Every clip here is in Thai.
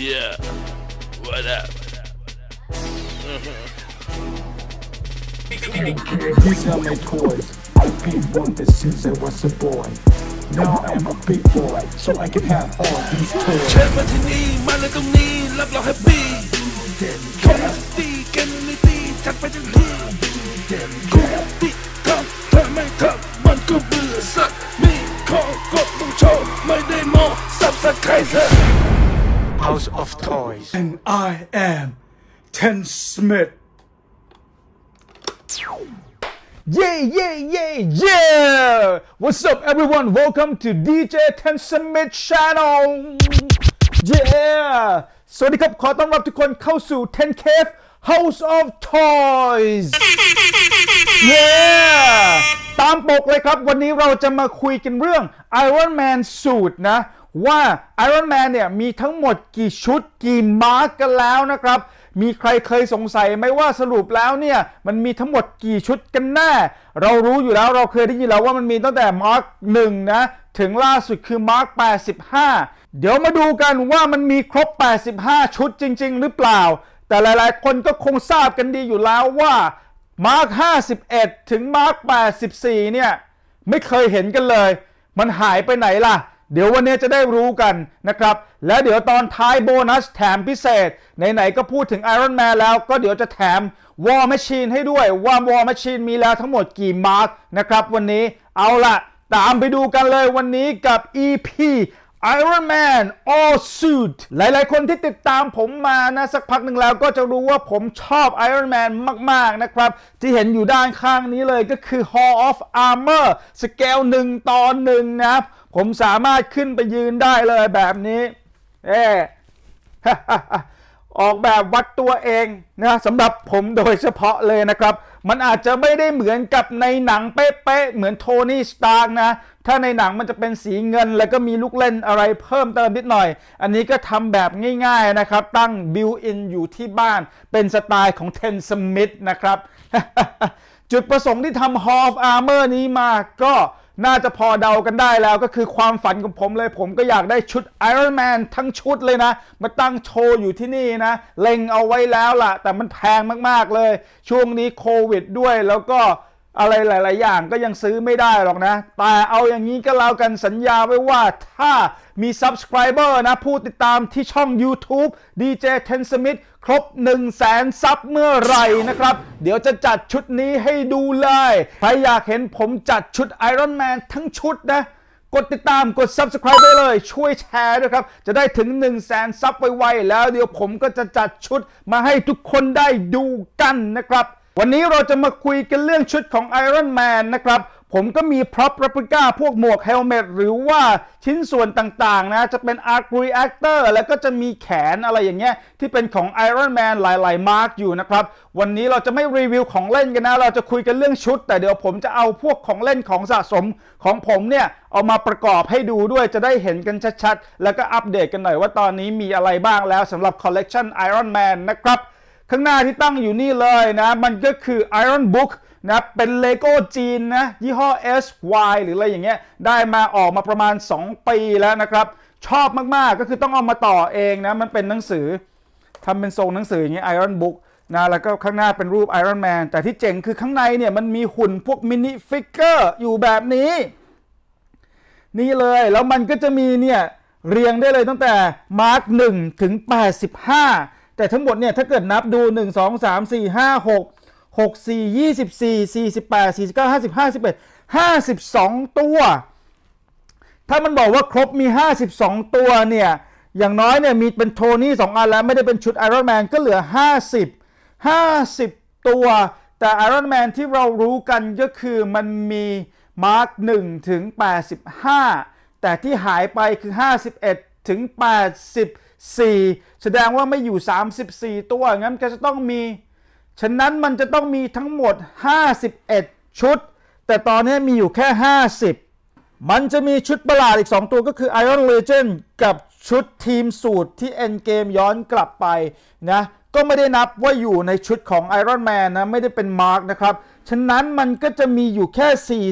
Yeah. What up? These are my toys. I've been wanted since I was a boy. Now I'm a big boy, so I can have all these toys. เชิญมาที่นี่มาเลยตรงนี้รับรองแฮปปี้คอมมิตี้เกมมิตี้จัดไปทันทีกูติดกับเธอไม่ทักมันก็เบื่อสักมีข้อกดต้องโชวไม่ได้มองสับสักใครเธ House of Toys and I am Ten Smith Yeah yeah yeah yeah. What's up everyone Welcome to DJ Ten Smith Channel Yeah สวัสดีครับ ขอต้อนรับทุกคนเข้าสู่ Ten Cave House of Toys Yeah ตามปกเลยครับ วันนี้เราจะมาคุยกันเรื่อง Iron Man Suit นะว่า Iron Man เนี่ยมีทั้งหมดกี่ชุดกี่มาร์กกันแล้วนะครับ มีใครเคยสงสัยไหมว่าสรุปแล้วเนี่ย มันมีทั้งหมดกี่ชุดกันแน่ เรารู้อยู่แล้วเราเคยได้ยินแล้วว่ามันมีตั้งแต่มาร์กหนึ่งนะถึงล่าสุดคือมาร์ก85 เดี๋ยวมาดูกันว่ามันมีครบ 85 ชุดจริง ๆ หรือเปล่า แต่หลายๆคนก็คงทราบกันดีอยู่แล้วว่ามาร์ก51 ถึงมาร์ก84เนี่ยไม่เคยเห็นกันเลย มันหายไปไหนล่ะเดี๋ยววันนี้จะได้รู้กันนะครับ และเดี๋ยวตอนท้ายโบนัสแถมพิเศษไหนๆก็พูดถึง Iron Man แล้วก็เดี๋ยวจะแถมวอ m a ม h ช n นให้ด้วยว่าวอ m a ม h ช n นมีแล้วทั้งหมดกี่มาร์กนะครับวันนี้เอาละตามไปดูกันเลยวันนี้กับ EP Iron Man All Suit หลายๆคนที่ติดตามผมมานะ สักพักหนึ่งแล้วก็จะรู้ว่าผมชอบ Iron Man มากๆนะครับที่เห็นอยู่ด้านข้างนี้เลยก็คือ Hall of Armor สเกล1ต่อ1นะครับผมสามารถขึ้นไปยืนได้เลยแบบนี้ เออออกแบบวัดตัวเองนะสำหรับผมโดยเฉพาะเลยนะครับ มันอาจจะไม่ได้เหมือนกับในหนังเป๊ะๆเหมือนโทนี่สตาร์กนะ ถ้าในหนังมันจะเป็นสีเงิน แล้วก็มีลูกเล่นอะไรเพิ่มเติมนิดหน่อย อันนี้ก็ทำแบบง่ายๆนะครับ ตั้งบิวอินอยู่ที่บ้าน เป็นสไตล์ของเทนสมิธนะครับ จุดประสงค์ที่ทำฮอฟอาร์เมอร์นี้มาก็น่าจะพอเดากันได้แล้วก็คือความฝันของผมเลย ผมก็อยากได้ชุด Iron Man ทั้งชุดเลยนะ มาตั้งโชว์อยู่ที่นี่นะ เล็งเอาไว้แล้วล่ะ แต่มันแพงมาก ๆ เลย ช่วงนี้โควิดด้วยแล้วก็อะไรหลาย ๆ อย่างก็ยังซื้อไม่ได้หรอกนะ แต่เอาอย่างนี้ก็เล่ากันสัญญาไว้ว่าถ้ามี Subscriber นะ ผู้ติดตามที่ช่อง YouTube DJ Ten Smith ครบ1 0 0 0 0แสนซับเมื่อไหร่นะครับ เดี๋ยวจะจัดชุดนี้ให้ดูเลยใครอยากเห็นผมจัดชุด Iron Man ทั้งชุดนะ กดติดตามกด Subscribe ไปเลย ช่วยแชร์ด้วยครับ จะได้ถึง 1 0 0 0 0แสนซับไว ๆ แล้วเดี๋ยวผมก็จะจัดชุดมาให้ทุกคนได้ดูกันนะครับวันนี้เราจะมาคุยกันเรื่องชุดของ Iron Man นะครับ ผมก็มีพร็อพรับปริก้าพวกหมวกเฮลเมตหรือว่าชิ้นส่วนต่างๆนะ จะเป็นอาร์กรีแอคเตอร์แล้วก็จะมีแขนอะไรอย่างเงี้ย ที่เป็นของ Iron Man หลายๆมาร์กอยู่นะครับ วันนี้เราจะไม่รีวิวของเล่นกันนะ เราจะคุยกันเรื่องชุด แต่เดี๋ยวผมจะเอาพวกของเล่นของสะสม ของผมเนี่ยเอามาประกอบให้ดูด้วยจะได้เห็นกันชัดๆแล้วก็อัปเดตกันหน่อย ว่าตอนนี้มีอะไรบ้างแล้วสำหรับคอลเลกชัน Iron Man นะครับข้างหน้าที่ตั้งอยู่นี่เลยนะมันก็คือ Iron Book นะเป็นเลโก้จีนนะยี่ห้อ SY หรืออะไรอย่างเงี้ยได้มาออกมาประมาณ 2 ปีแล้วนะครับ ชอบมาก ๆ ก็คือต้องเอามาต่อเองนะ มันเป็นหนังสือทำเป็นทรงหนังสืออย่างเงี้ย Iron Book นะแล้วก็ข้างหน้าเป็นรูป Iron Man แต่ที่เจ๋งคือข้างในเนี่ยมันมีหุ่นพวกมินิฟิกเกอร์อยู่แบบนี้ นี่เลย แล้วมันก็จะมีเนี่ยเรียงได้เลยตั้งแต่มาร์ก1ถึง85แต่ทั้งหมดเนี่ยถ้าเกิดนับดู 1 2 3 4 5 6 6 4 24 48 49 50 51 52 ตัว ถ้ามันบอกว่าครบมี 52 ตัวเนี่ย อย่างน้อยเนี่ยมีเป็นโทนี่ 2 อันแล้วไม่ได้เป็นชุดไอรอนแมนก็เหลือ 50 50 ตัว แต่ไอรอนแมนที่เรารู้กันก็คือมันมีมาร์ก1ถึง85 แต่ที่หายไปคือ 51ถึง80 4 แสดงว่าไม่อยู่ 34 ตัวงั้นก็จะต้องมี ฉะนั้นมันจะต้องมีทั้งหมด 51 ชุด แต่ตอนนี้มีอยู่แค่ 50 มันจะมีชุดประหลาดอีก 2 ตัวก็คือ Iron Legend กับชุดทีมสูตรที่ Endgame ย้อนกลับไปนะก็ไม่ได้นับว่าอยู่ในชุดของ Iron Man นะไม่ได้เป็นมาร์กนะครับ ฉะนั้นมันก็จะมีอยู่แค่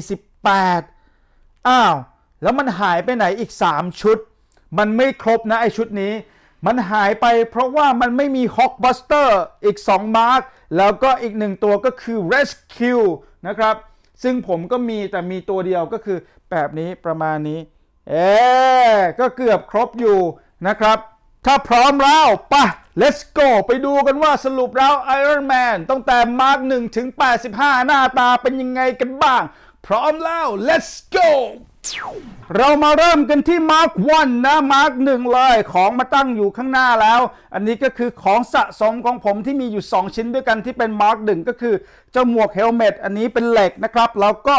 48 อ้าว แล้วมันหายไปไหนอีก 3 ชุด มันไม่ครบนะไอชุดนี้มันหายไปเพราะว่ามันไม่มีฮอกบัสเตอร์อีก 2 มาร์กแล้วก็อีกหนึ่งตัวก็คือ Rescue นะครับ ซึ่งผมก็มีแต่มีตัวเดียวก็คือแบบนี้ประมาณนี้ เอ๊ก็เกือบครบอยู่นะครับ ถ้าพร้อมแล้วปะ let's go ไปดูกันว่าสรุปแล้ว Iron Man ตั้งแต่มาร์ก1ถึง85 หน้าตาเป็นยังไงกันบ้าง พร้อมแล้ว let's go เรามาเริ่มกันที่มาร์กวันนะมาร์กหนึ่งเลย ของมาตั้งอยู่ข้างหน้าแล้ว อันนี้ก็คือของสะสมของผมที่มีอยู่ 2 ชิ้นด้วยกันที่เป็นมาร์กหนึ่งก็คือเจ้าหมวกเฮลเมตอันนี้เป็นเหล็กนะครับ แล้วก็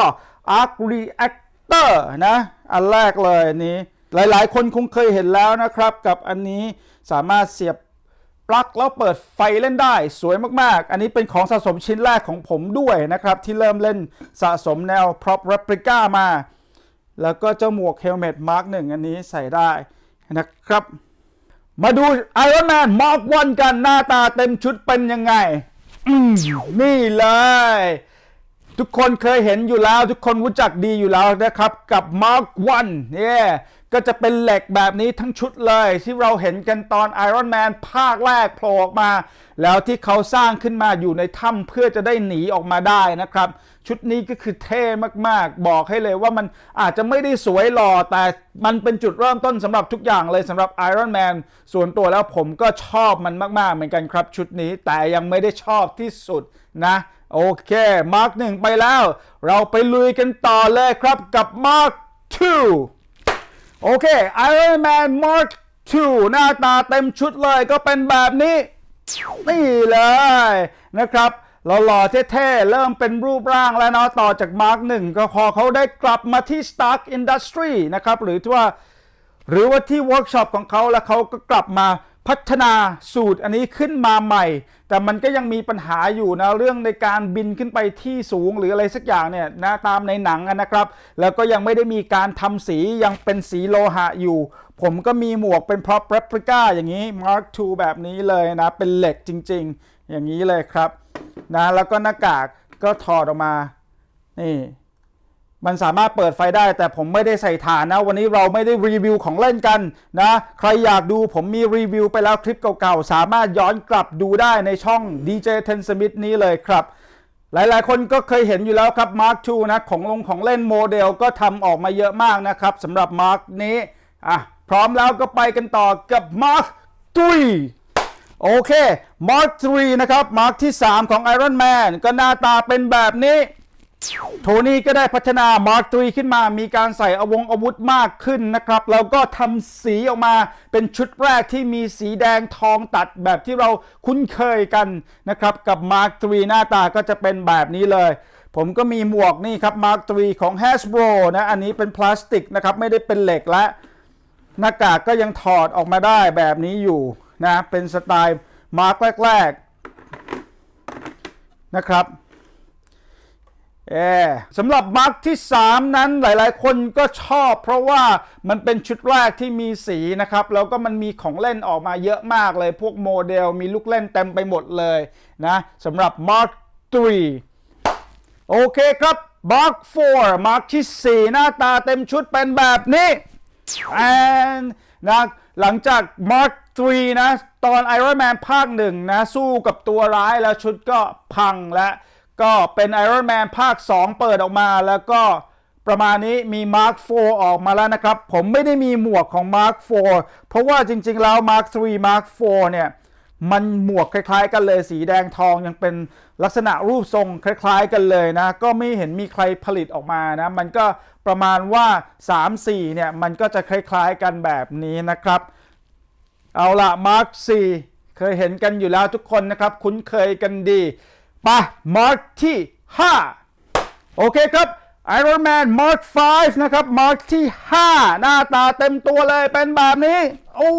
อาร์ครียกคเตอร์นะ อันแรกเลยอันนี้ หลายๆ คนคงเคยเห็นแล้วนะครับ กับอันนี้สามารถเสียบปลั๊กแล้วเปิดไฟเล่นได้สวยมากๆ อันนี้เป็นของสะสมชิ้นแรกของผมด้วยนะครับที่เริ่มเล่นสะสมแนวพร็อพเรปิก้ามาแล้วก็เจ้าหมวกเฮลเมตมาร์กหนึ่งอันนี้ใส่ได้นะครับ มาดูไอรอนแมนมาร์กวันกันหน้าตาเต็มชุดเป็นยังไงนี่เลยทุกคนเคยเห็นอยู่แล้วทุกคนรู้จักดีอยู่แล้วนะครับกับ Mark 1เนี่ยก็จะเป็นเหล็กแบบนี้ทั้งชุดเลย ที่เราเห็นกันตอน Iron Man ภาคแรกโผล่ออกมาแล้วที่เขาสร้างขึ้นมาอยู่ในถ้ำเพื่อจะได้หนีออกมาได้นะครับชุดนี้ก็คือเท่มาก ๆ บอกให้เลยว่ามันอาจจะไม่ได้สวยหล่อแต่มันเป็นจุดเริ่มต้นสำหรับทุกอย่างเลยสำหรับ Iron Man ส่วนตัวแล้วผมก็ชอบมันมากๆ เหมือนกันครับ ชุดนี้แต่ยังไม่ได้ชอบที่สุดนะโอเค มาร์กหนึ่งไปแล้ว เราไปลุยกันต่อเลยครับกับมาร์ก2โอเค Iron Man Mark 2 หน้าตาเต็มชุดเลยก็เป็นแบบนี้ นี่เลยนะครับหล่อๆเท่ๆเริ่มเป็นรูปร่างแล้วเนาะต่อจากมาร์กหนึ่งก็พอเขาได้กลับมาที่ Stark Industry นะครับ หรือว่าหรือว่าที่เวิร์กช็อปของเขาแล้วเขาก็กลับมาพัฒนาสูตรอันนี้ขึ้นมาใหม่ แต่มันก็ยังมีปัญหาอยู่นะ เรื่องในการบินขึ้นไปที่สูงหรืออะไรสักอย่างเนี่ยนะตามในหนังนะครับ แล้วก็ยังไม่ได้มีการทำสียังเป็นสีโลหะอยู่ ผมก็มีหมวกเป็นพร็อพเรปริก้าอย่างนี้ Mark II แบบนี้เลยนะ เป็นเหล็กจริง ๆ อย่างนี้เลยครับนะแล้วก็หน้ากากก็ถอดออกมา นี่มันสามารถเปิดไฟได้แต่ผมไม่ได้ใส่ฐานนะ วันนี้เราไม่ได้รีวิวของเล่นกันนะ ใครอยากดูผมมีรีวิวไปแล้วคลิปเก่าๆ สามารถย้อนกลับดูได้ในช่อง DJ Ten Smith นี้เลยครับ หลายๆคนก็เคยเห็นอยู่แล้วครับ Mark II นะ ของลงของเล่นโมเดล ก็ทำออกมาเยอะมากนะครับสำหรับ Mark นี้อ่ะพร้อมแล้วก็ไปกันต่อกับ Mark III โอเค Mark III นะครับ Mark ที่3 ของ Iron Man ก็หน้าตาเป็นแบบนี้โทนี่ก็ได้พัฒนามาร์กีขึ้นมา มีการใส่อวงอาวุธมากขึ้นนะครับ แล้วก็ทำสีออกมาเป็นชุดแรกที่มีสีแดงทองตัดแบบที่เราคุ้นเคยกันนะครับ กับมาร์กีหน้าตาก็จะเป็นแบบนี้เลย ผมก็มีหมวกนี่ครับ มาร์กีของ Hasbro นะ อันนี้เป็นพลาสติกนะครับ ไม่ได้เป็นเหล็กและ หน้ากากก็ยังถอดออกมาได้แบบนี้อยู่นะ เป็นสไตล์มาร์กแรกๆนะครับเอสำหรับมาร์กที่ 3 นั้นหลายๆ คนก็ชอบ เพราะว่ามันเป็นชุดแรกที่มีสีนะครับ แล้วก็มันมีของเล่นออกมาเยอะมากเลยพวกโมเดลมีลูกเล่นเต็มไปหมดเลยนะสำหรับมาร์ k 3โอเคครับมาร์ k 4าร์คที่ 4 หน้าตาเต็มชุดเป็นแบบนี้ and นะหลังจากมาร์ k 3นะ ตอน Iron Man ภาคหนึ่งนะสู้กับตัวร้ายแล้วชุดก็พังและก็เป็น Iron Man ภาค 2 เปิดออกมา แล้วก็ประมาณนี้มี Mark 4 ออกมาแล้วนะครับ ผมไม่ได้มีหมวกของ Mark 4 เพราะว่าจริงๆ แล้ว Mark 3 Mark 4เนี่ยมันหมวกคล้ายๆ กันเลยสีแดงทองยังเป็นลักษณะรูปทรงคล้ายๆ กันเลยนะ ก็ไม่เห็นมีใครผลิตออกมานะ มันก็ประมาณว่า 3-4เนี่ยมันก็จะคล้าย ๆกันแบบนี้นะครับ เอาละ Mark 4 เคยเห็นกันอยู่แล้วทุกคนนะครับคุ้นเคยกันดีปมาร์กที่5โอเคครับ Iron Man Mark 5 นะครับมาร์คที่5 หน้าตาเต็มตัวเลยเป็นแบบนี้โอ้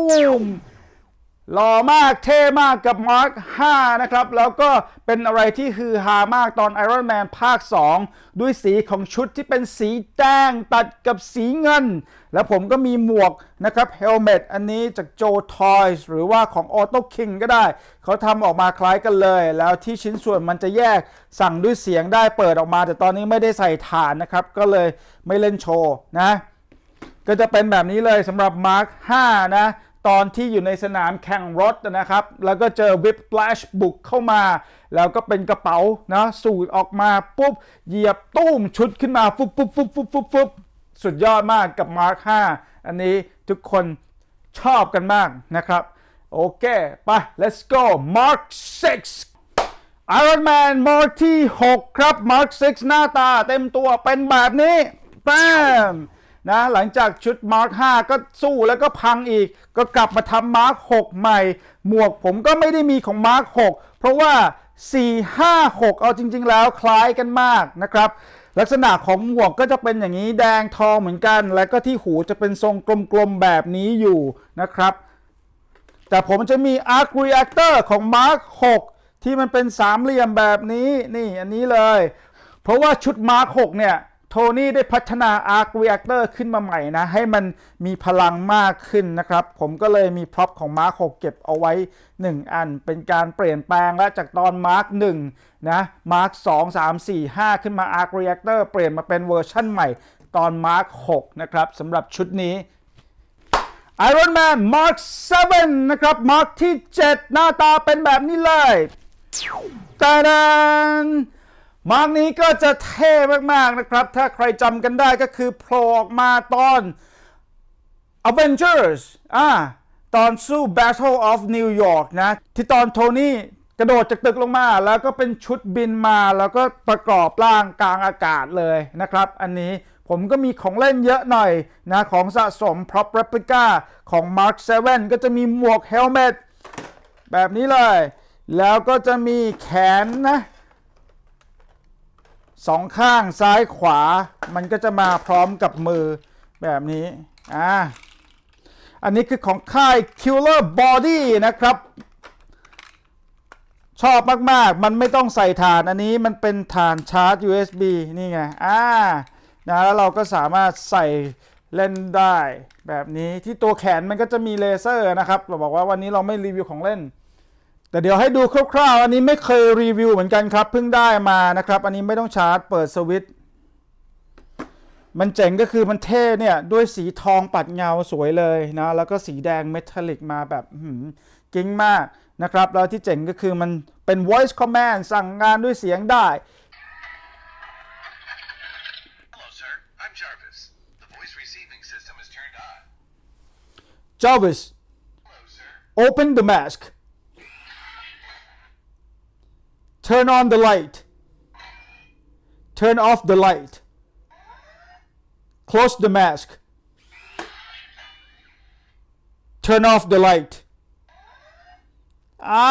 หล่อมากเท่มากกับมาร์ค 5 นะครับ แล้วก็เป็นอะไรที่ฮือฮามากตอน Iron Man ภาค 2 ด้วยสีของชุดที่เป็นสีแดงตัดกับสีเงิน แล้วผมก็มีหมวกนะครับเฮลเมตอันนี้จากโจทอยส์หรือว่าของออโต้คิงก็ได้ เขาทำออกมาคล้ายกันเลย แล้วที่ชิ้นส่วนมันจะแยกสั่งด้วยเสียงได้เปิดออกมา แต่ตอนนี้ไม่ได้ใส่ฐานนะครับ ก็เลยไม่เล่นโชว์นะ ก็จะเป็นแบบนี้เลยสำหรับมาร์ค5 นะตอนที่อยู่ในสนามแข่งรถนะครับ แล้วก็เจอวิปแลชบุกเข้ามา แล้วก็เป็นกระเป๋านะสูดออกมาปุ๊บเหยียบตุ้มชุดขึ้นมา ฟุบฟุบฟุบฟุบฟุบฟุบสุดยอดมากกับมาร์ค5อันนี้ทุกคนชอบกันมากนะครับ โอเค ไป let's go Mark 6 Iron Man Mark ที่6ครับ Mark 6 หน้าตาเต็มตัวเป็นแบบนี้แปมนะหลังจากชุดมาร์ค5ก็สู้แล้วก็พังอีกก็กลับมาทำมาร์ค6ใหม่ หมวกผมก็ไม่ได้มีของมาร์ค6เพราะว่า 4 5 6 เอาจริงๆ แล้วคล้ายกันมากนะครับ ลักษณะของหมวกก็จะเป็นอย่างนี้แดงทองเหมือนกัน และก็ที่หูจะเป็นทรงกลมๆแบบนี้อยู่นะครับ แต่ผมจะมี Arc Reactor ของ Mark 6 ที่มันเป็นสามเหลี่ยมแบบนี้ นี่อันนี้เลย เพราะว่าชุด Mark 6เนี่ยโทนี่ได้พัฒนาอาร์คเรีแอคเตอร์ขึ้นมาใหม่นะ ให้มันมีพลังมากขึ้นนะครับ ผมก็เลยมีพร็อพของมาร์คหเก็บเอาไว้ 1 อัน เป็นการเปลี่ยนแปลงและจากตอนมาร์คหนึ่งนะมาร์คสองสามสี่ห้าขึ้นมาอาร์คเรีแอคเตอร์เปลี่ยนมาเป็นเวอร์ชั่นใหม่ ตอนมาร์คหกนะครับสำหรับชุดนี้ Iron Man Mark 7นะครับ Mark ที่7 หน้าตาเป็นแบบนี้เลยตาดันมาร์กนี้ก็จะเท่มากๆนะครับ ถ้าใครจำกันได้ก็คือโผล่ออกมาตอน Avengers อ่าตอนสู้ Battle of New York นะ ที่ตอนโทนี่กระโดดจากตึกลงมา แล้วก็เป็นชุดบินมา แล้วก็ประกอบร่างกลางอากาศเลยนะครับ อันนี้ผมก็มีของเล่นเยอะหน่อยนะ ของสะสม prop replica ของ Mark 7 ก็จะมีหมวก helmet แบบนี้เลย แล้วก็จะมีแขนนะสองข้างซ้ายขวา มันก็จะมาพร้อมกับมือแบบนี้ อ่าอันนี้คือของค่าย Killer Body นะครับ ชอบมากๆ มันไม่ต้องใส่ฐาน อันนี้มันเป็นฐานชาร์จ USB นี่ไง อ่านะแล้วเราก็สามารถใส่เล่นได้แบบนี้ ที่ตัวแขนมันก็จะมีเลเซอร์นะครับเราบอกว่าวันนี้เราไม่รีวิวของเล่นแต่เดี๋ยวให้ดูคร่าวๆ อันนี้ไม่เคยรีวิวเหมือนกันครับ เพิ่งได้มานะครับอันนี้ไม่ต้องชาร์จเปิดสวิตช์มันเจ๋งก็คือมันเท่เนี่ยด้วยสีทองปัดเงาสวยเลยนะ แล้วก็สีแดงเมทัลลิกมาแบบกิ้งมากนะครับแล้วที่เจ๋งก็คือมันเป็น voice command สั่งงานด้วยเสียงได้ Jarvis, open the mask. turn on the light turn off the light close the mask turn off the light อ่า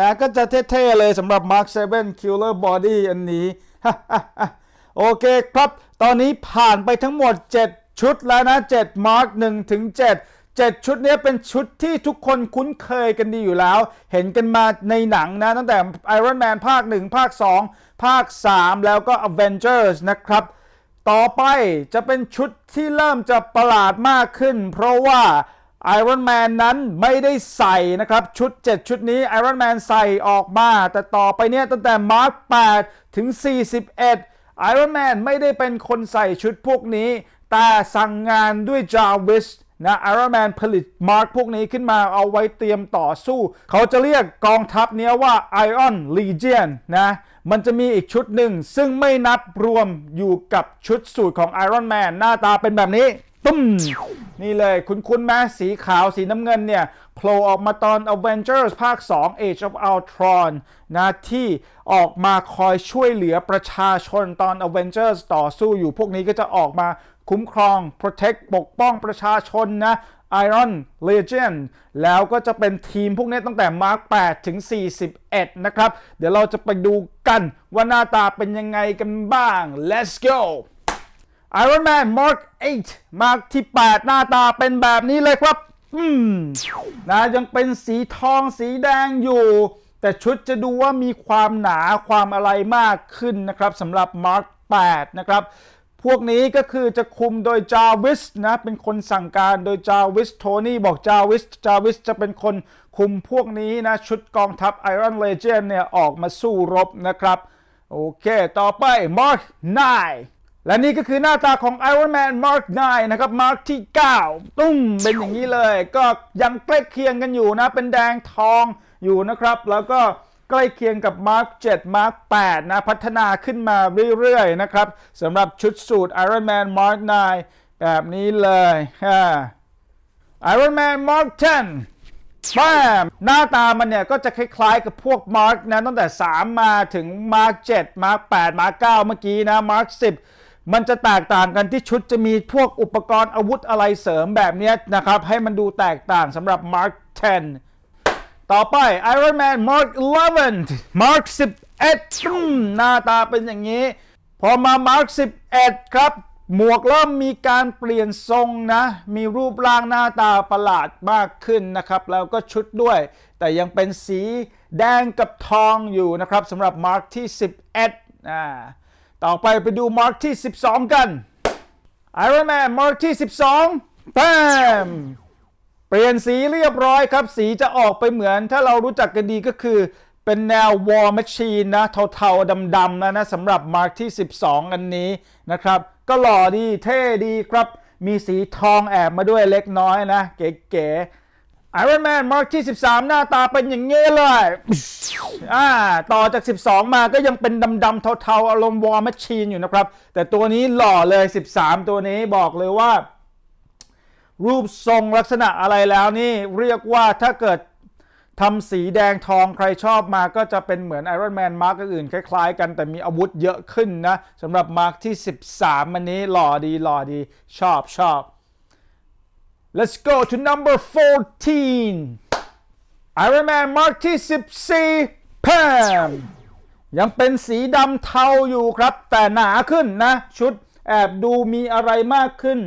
นะก็จะเท่ๆเลยสำหรับ Mark 7 Killer Body อันนี้ โอเคครับ ตอนนี้ผ่านไปทั้งหมด 7 ชุดแล้วนะ7 Mark 1ถึง 7 7ชุดนี้เป็นชุดที่ทุกคนคุ้นเคยกันดีอยู่แล้ว เห็นกันมาในหนังนะ ตั้งแต่ Iron Man ภาค 1 ภาค 2 ภาค 3 แล้วก็ Avengers นะครับ ต่อไปจะเป็นชุดที่เริ่มจะประหลาดมากขึ้น เพราะว่า Iron Man นั้นไม่ได้ใส่นะครับ ชุด 7 ชุดนี้ Iron Man ใส่ออกมา แต่ต่อไปเนี่ยตั้งแต่ Mark 8 ถึง 41 Iron Man ไม่ได้เป็นคนใส่ชุดพวกนี้ แต่สั่งงานด้วย Jarvis นะไอรอนแมนผลิตมาร์กพวกนี้ขึ้นมาเอาไว้เตรียมต่อสู้ เขาจะเรียกกองทัพนี้ว่า Iron Legion นะมันจะมีอีกชุดหนึ่งซึ่งไม่นับรวมอยู่กับชุดสูตรของ Iron Man หน้าตาเป็นแบบนี้ ตุ้ม นี่เลยคุณคุณแม่สีขาวสีน้ำเงินเนี่ยผล่ออกมาตอน Avengers ภาค 2 Age of Ultron นะที่ออกมาคอยช่วยเหลือประชาชนตอน Avengers ต่อสู้อยู่พวกนี้ก็จะออกมาคุ้มครอง protect ปกป้องประชาชนนะ Iron Legion แล้วก็จะเป็นทีมพวกนี้ตั้งแต่ Mark 8 ถึง 41 นะครับ เดี๋ยวเราจะไปดูกันว่าหน้าตาเป็นยังไงกันบ้าง let's go Iron Man Mark 8 Mark ที่ 8 หน้าตาเป็นแบบนี้เลยครับนะยังเป็นสีทองสีแดงอยู่ แต่ชุดจะดูว่ามีความหนาความอะไรมากขึ้นนะครับสำหรับ Mark 8นะครับ พวกนี้ก็คือจะคุมโดยจาวิสนะ เป็นคนสั่งการโดยจาวิสโทนี่บอกจาวิสจาวิสจะเป็นคนคุมพวกนี้นะ ชุดกองทัพ i r ร n นเลเจนเนี่ย ออกมาสู้รบนะครับ โอเค ต่อไปมาร์คนและนี่ก็คือหน้าตาของ Iron Man Mark 9 นะครับ Mark ที่9ตุ้มเป็นอย่างนี้เลย ก็ยังใกล้เคียงกันอยู่นะ เป็นแดงทองอยู่นะครับ แล้วก็ใกล้เคียงกับ Mark 7 Mark 8 นะ พัฒนาขึ้นมาเรื่อยๆนะครับสำหรับชุดสูตร Iron Man Mark 9 แบบนี้เลย Iron Man Mark 10แม่หน้าตามันเนี่ยก็จะคล้ายๆกับพวกมาร์กนะตั้งแต่ 3 มาถึงมาร์ก7มาร์ก8มาร์ก9เมื่อกี้นะมาร์ก10มันจะแตกต่างกันที่ชุดจะมีพวกอุปกรณ์อาวุธอะไรเสริมแบบนี้นะครับ ให้มันดูแตกต่างสำหรับ Mark 10 ต่อไป Iron Man Mark 11 Mark 11หน้าตาเป็นอย่างนี้พอมา Mark 11 ครับ หมวกเริ่มมีการเปลี่ยนทรงนะ มีรูปร่างหน้าตาประหลาดมากขึ้นนะครับแล้วก็ชุดด้วย แต่ยังเป็นสีแดงกับทองอยู่นะครับสำหรับ Mark ที่11อ่าต่อไปไปดูมาร์กที่12 กัน Iron Man าร์คที่12แปมเปลี่ยนสีเรียบร้อยครับ สีจะออกไปเหมือนถ้าเรารู้จักกันดีก็คือ เป็นแนว War Machine นะ เทาๆดำๆแล้วนะสำหรับมาร์คที่12อันนี้นะครับก็หล่อดีเท่ดีครับ มีสีทองแอบมาด้วยเล็กน้อยนะเก๋ๆไอรอนแมนมาร์คที่13 หน้าตาเป็นอย่างเงี้เลย อ่าต่อจาก 12 มาก็ยังเป็นดำ ๆ เทาๆ อารมณ์วอร์มชีนอยู่นะครับ แต่ตัวนี้หล่อเลย 13 ตัวนี้บอกเลยว่า รูปทรงลักษณะอะไรแล้วนี่ เรียกว่าถ้าเกิดทำสีแดงทองใครชอบมาก็จะเป็นเหมือนไอรอนแมนมาร์กอื่น คล้ายๆ กันแต่มีอาวุธเยอะขึ้นนะสำหรับมาร์กที่ 13มันนี้หล่อดีหล่อดีชอบชอบ let's go to number 14 Iron Man Mark ที่14 Pam ยังเป็นสีดำเทาอยู่ครับ แต่หนาขึ้นนะ ชุดแอบดูมีอะไรมากขึ้น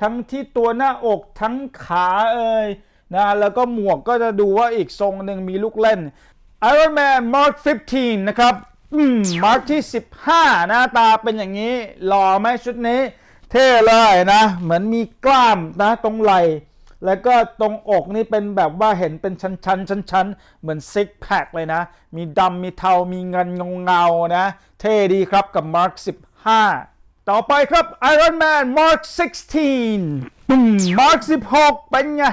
ทั้งที่ตัวหน้าอกทั้งขาเอ่ยนะแล้วก็หมวกก็จะดูว่าอีกทรงหนึ่งมีลูกเล่น Iron Man Mark 15 นะครับม Mark ที่ 15 หน้าตาเป็นอย่างนี้หล่อไหมชุดนี้เท่เลยนะ เหมือนมีกล้ามนะตรงไหลแล้วก็ตรงอกนี่เป็นแบบว่าเห็นเป็นชั้นๆชั้นๆเหมือนซิกแพคเลยนะ มีดำมีเทามีเงินงงเงานะ เท่ดีครับกับ Mark 15 ต่อไปครับ Iron Man Mark 16ปุ่ม Mark 16 เป็นไง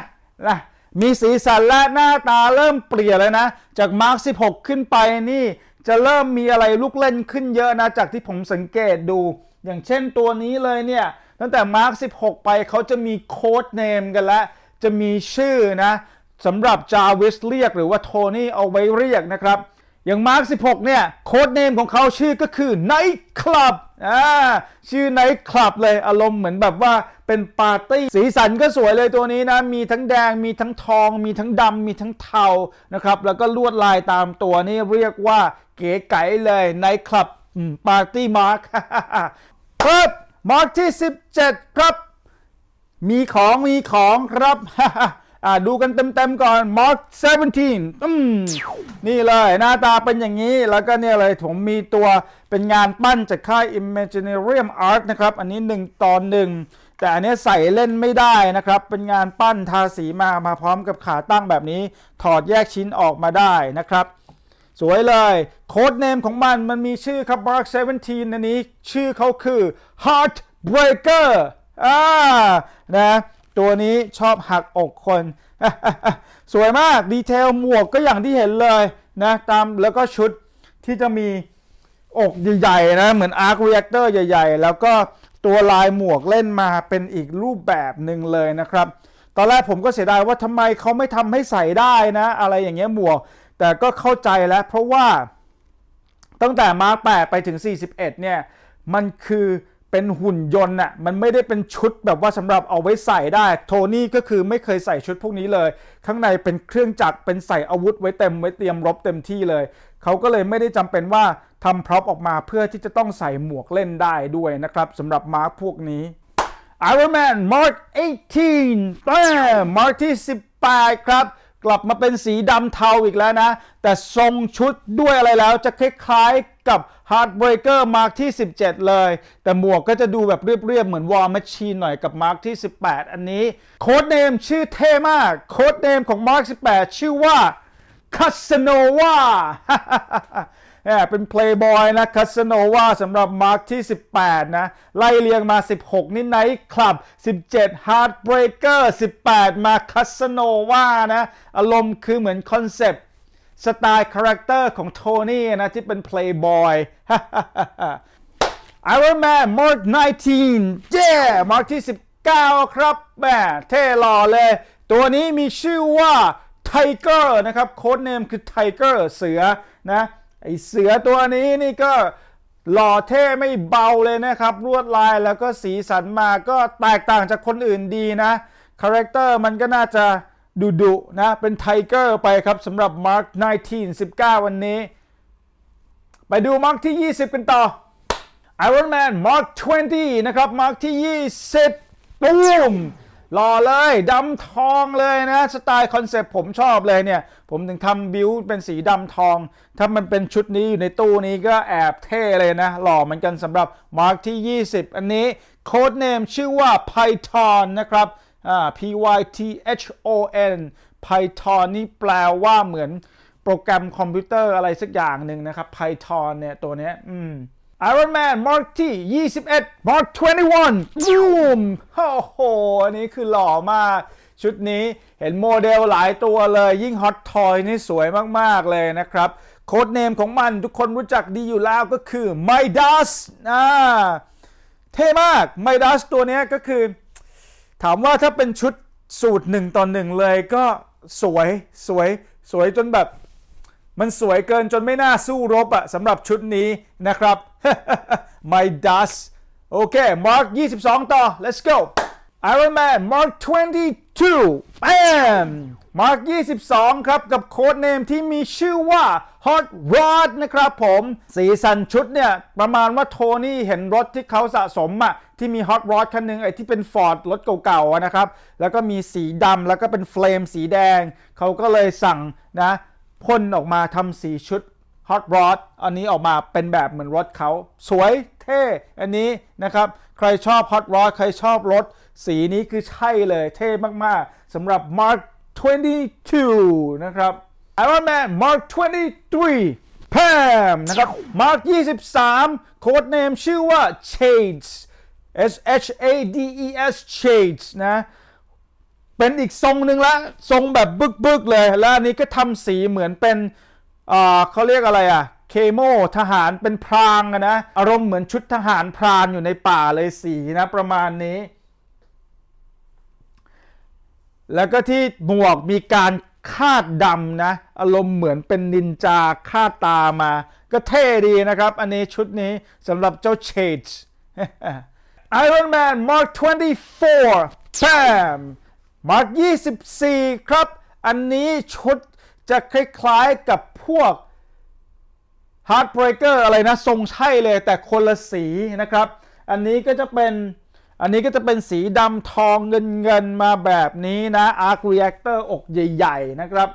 นะมีสีสันและหน้าตาเริ่มเปลี่ยนเลยนะ จาก Mark 16 ขึ้นไปนี่จะเริ่มมีอะไรลูกเล่นขึ้นเยอะนะ จากที่ผมสังเกตดูอย่างเช่นตัวนี้เลยเนี่ย ตั้งแต่ Mark 16 ไปเขาจะมีโค้ดเนมกันแล้ว จะมีชื่อนะสำหรับจาวิสเรียกหรือว่าโทนี่เอาไว้เรียกนะครับ อย่าง Mark 16 เนี่ยโค้ดเนมของเขาชื่อก็คือ Night Club อ่าชื่อ Night Club เลยอารมณ์เหมือนแบบว่าเป็นปาร์ตี้สีสันก็สวยเลยตัวนี้นะ มีทั้งแดงมีทั้งทอง มีทั้งดำมีทั้งเทานะครับ แล้วก็ลวดลายตามตัวนี่เรียกว่าเก๋ไก๋เลยไนคลับปาร์ตี้มาร์คครับมอกที่17 ครับ มีของมีของครับดูกันเต็มๆ ก่อนมอด17อืมนี่เลยหน้าตาเป็นอย่างนี้แล้วก็เนี่ยเลยผมมีตัวเป็นงานปั้นจากค่าย Imaginarium Art นะครับ อันนี้ 1ตอนหนึ่งแต่อันนี้ใส่เล่นไม่ได้นะครับ เป็นงานปั้นทาสีมามาพร้อมกับขาตั้งแบบนี้ ถอดแยกชิ้นออกมาได้นะครับสวยเลยโค้ดเนมของมันมันมีชื่อครับ Mark 17อันนี้ ชื่อเขาคือ Heartbreaker อ่านะตัวนี้ชอบหักอกคน สวยมาก ดีเทลหมวกก็อย่างที่เห็นเลยนะตามแล้วก็ชุดที่จะมีอกใหญ่ ๆ นะ เหมือนอาร์ e เร t ย r เตอร์ใหญ่ๆ แล้วก็ตัวลายหมวกเล่นมาเป็นอีกรูปแบบหนึ่งเลยนะครับ ตอนแรกผมก็เสียดายว่าทำไมเขาไม่ทำให้ใส่ได้นะ อะไรอย่างเงี้ยหมวกแต่ก็เข้าใจแล้วเพราะว่าตั้งแต่มาร์ค8ไปถึง 41 เนี่ย มันคือเป็นหุ่นยนต์น่ะมันไม่ได้เป็นชุดแบบว่าสำหรับเอาไว้ใส่ได้โทนี่ก็คือไม่เคยใส่ชุดพวกนี้เลย ข้างในเป็นเครื่องจักรเป็นใส่อาวุธไว้เต็มไว้เตรียมรบเต็มที่เลย เขาก็เลยไม่ได้จำเป็นว่าทำพร็อพออกมาเพื่อที่จะต้องใส่หมวกเล่นได้ด้วยนะครับ สำหรับมาร์กพวกนี้ Iron Man Mark 18 Mark ที่18ครับกลับมาเป็นสีดำเทาอีกแล้วนะ แต่ทรงชุดด้วยอะไรแล้วจะคล้ายๆ กับ Heartbreaker Mark ที่ 17 เลย แต่หมวกก็จะดูแบบเรียบ ๆ เหมือน War Machine หน่อยกับ Mark ที่ 18 อันนี้โค้ดเนมชื่อเท่มากโค้ดเนมของ Mark 18 ชื่อว่า Casanova เป็นเพลย์บอยนะคาสโนวาสำหรับ มาร์คที่ 18 นะ ไล่เรียงมา 16นี่ไนท์คลับ 17ฮาร์ดเบรกเกอร์18 มาคาสโนวานะ อารมณ์คือเหมือนคอนเซปต์สไตล์คาแรคเตอร์ของโทนี่นะที่เป็นเพลย์บอย Iron Man Mark 19 yeah าร์คที่ 19 ครับแหมเท่หล่อเลย ตัวนี้มีชื่อว่าไทเกอร์นะครับโค้ดเนมคือไทเกอร์เสือนะไอเสือตัวนี้นี่ก็หล่อเท่ไม่เบาเลยนะครับลวดลายแล้วก็สีสันมาก็แตกต่างจากคนอื่นดีนะ คาแรคเตอร์มันก็น่าจะดุดุนะ เป็นไทเกอร์ไปครับสำหรับมาร์ค1919 วันนี้ ไปดูมาร์คที่20 กันต่อ Iron Man Mark 20 นะครับมาร์คที่20 ปุ้มหล่อเลยดำทองเลยนะสไตล์คอนเซปต์ผมชอบเลยเนี่ย ผมถึงทำบิวเป็นสีดำทอง ถ้ามันเป็นชุดนี้อยู่ในตู้นี้ก็แอบเท่เลยนะ หล่อเหมือนกันสำหรับ มาร์กที่ 20 อันนี้ โค้ดเนมชื่อว่า Python นะครับอ่า P Y T H O N Python นี่แปลว่าเหมือนโปรแกรมคอมพิวเตอร์อะไรสักอย่างหนึ่งนะครับ Python เนี่ยตัวนี้อืม Iron Man Mark T 21 Mark 21 Boom มโอ้โหอันนี้คือหล่อมาก ชุดนี้เห็นโมเดลหลายตัวเลย ยิ่งฮอตทอยนี่สวยมาก ๆ เลยนะครับโค้ดเนมของมันทุกคนรู้จักดีอยู่แล้วก็คือ Midas อ่าเท่มาก Midas ตัวนี้ก็คือ ถามว่าถ้าเป็นชุดสูตรหนึ่งต่อหนึ่งเลยก็สวยสวยสวยจนแบบมันสวยเกินจนไม่น่าสู้รบอะสำหรับชุดนี้นะครับ my dust โอเค mark 22 ต่อ let's go Iron Man Mark 22 bam Mark 22 ครับกับโค้ดเนมที่มีชื่อว่า Hot Rod นะครับผมสีสันชุดเนี่ย ประมาณว่าโทนี่เห็นรถที่เขาสะสมอะที่มี Hot Rod คันหนึ่งไอ้ที่เป็น Ford รถเก่าๆนะครับ แล้วก็มีสีดำแล้วก็เป็นเฟลมสีแดง เขาก็เลยสั่งนะพ่นออกมาทำสีชุดฮอตรอดอันนี้ออกมาเป็นแบบเหมือนรถเขาสวยเท่ อันนี้นะครับ ใครชอบฮอตรอดใครชอบรถ สีนี้คือใช่เลยเท่มากๆสำหรับ Mark 22 นะครับ Iron Man Mark 23 p a m นะครับ Mark 23 โค้ดเนมชื่อว่า Shades S H A D E S Shades นะเป็นอีกทรงหนึ่งละทรงแบบบึกๆเลยแล้วอันนี้ก็ทำสีเหมือนเป็นเขาเรียกอะไรอะ่ะเคโมทหารเป็นพรางนะ อารมณ์เหมือนชุดทหารพรานอยู่ในป่าเลยสีนะประมาณนี้ แล้วก็ที่หมวกมีการคาดดำนะ อารมณ์เหมือนเป็นนินจาคาดตามา ก็เท่ดีนะครับ อันนี้ชุดนี้สำหรับเจ้าเชดรอนแมนมาร์ค24แ a มมาร์ก24 ครับ อันนี้ชุดจะคล้ายๆกับพวกฮาร์ดเบรกเกอร์อะไร นะ ทรงใช่เลยแต่คน ละ สีนะครับ อันนี้ ก็ จะ เป็น อันนี้ก็จะเป็นสีดำทองเงินเงินมาแบบนี้นะ Arc Reactor อกใหญ่ ๆนะครับ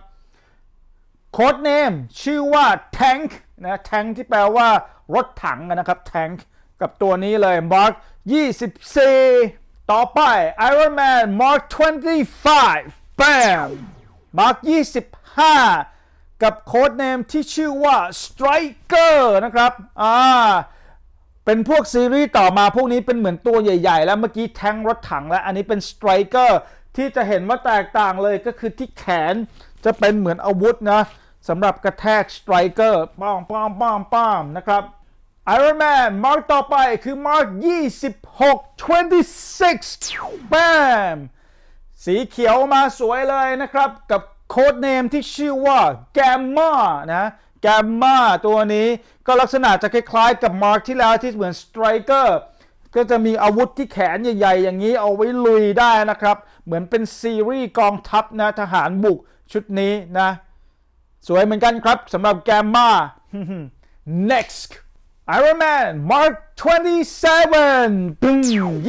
โค้ดเนมชื่อว่า Tank นะ Tank ที่แปลว่ารถถังนะครับ Tank กับตัวนี้เลย Mark 24ต่อไป Iron Man Mark 25 Bam Mark 25 กับโค้ดเนมที่ชื่อว่า Striker นะครับ อ่า เป็นพวกซีรีส์ต่อมาพวกนี้เป็นเหมือนตัวใหญ่ๆแล้วเมื่อกี้แทงรถถังแล้วอันนี้เป็น Striker ที่จะเห็นว่าแตกต่างเลยก็คือที่แขนจะเป็นเหมือนอาวุธนะสำหรับกระแทก Striker ป้อมป้อมป้อมป้อมนะครับไอรอนแมนมาร์กต่อไปคือมาร์ก26 26แบมสีเขียวมาสวยเลยนะครับ กับโค้ดเนมที่ชื่อว่าแกมมานะแกมมาตัวนี้ก็ลักษณะจะคล้ายๆ กับมาร์กที่แล้วที่เหมือนสไตรเกอร์ก็จะมีอาวุธที่แขนใหญ่ๆ อย่างนี้เอาไว้ลุยได้นะครับ เหมือนเป็นซีรีส์ กองทัพนะ ทหารบุก ชุดนี้นะ สวยเหมือนกันครับสำหรับแกมมา next Iron Man Mark 27ปึ้ง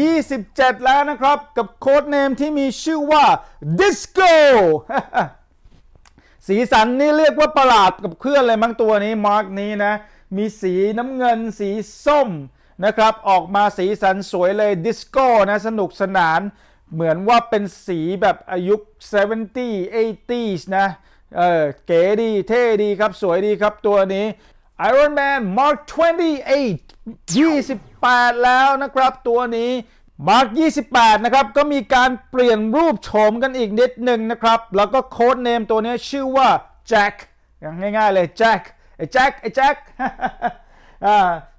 27 แล้วนะครับกับโค้ดเนมที่มีชื่อว่า Disco สีสันนี่เรียกว่าประหลาดกับเครื่องเลยมั้งตัวนี้มาร์กนี้นะ มีสีน้ำเงินสีส้ม นะครับ ออกมาสีสันสวยเลยดิสโก้นะสนุกสนาน เหมือนว่าเป็นสีแบบอายุ70 80นะเออเก๋ดีเท่ดีครับสวยดีครับตัวนี้ Iron Man Mark 28 28 แล้วนะครับ ตัวนี้ Mark 28นะครับก็มีการเปลี่ยนรูปโฉมกันอีกนิดหนึ่งนะครับ แล้วก็โค้ดเนมตัวนี้ชื่อว่า Jack อย่างง่ายๆเลย Jack ไอ้ Jack ไอ้ Jack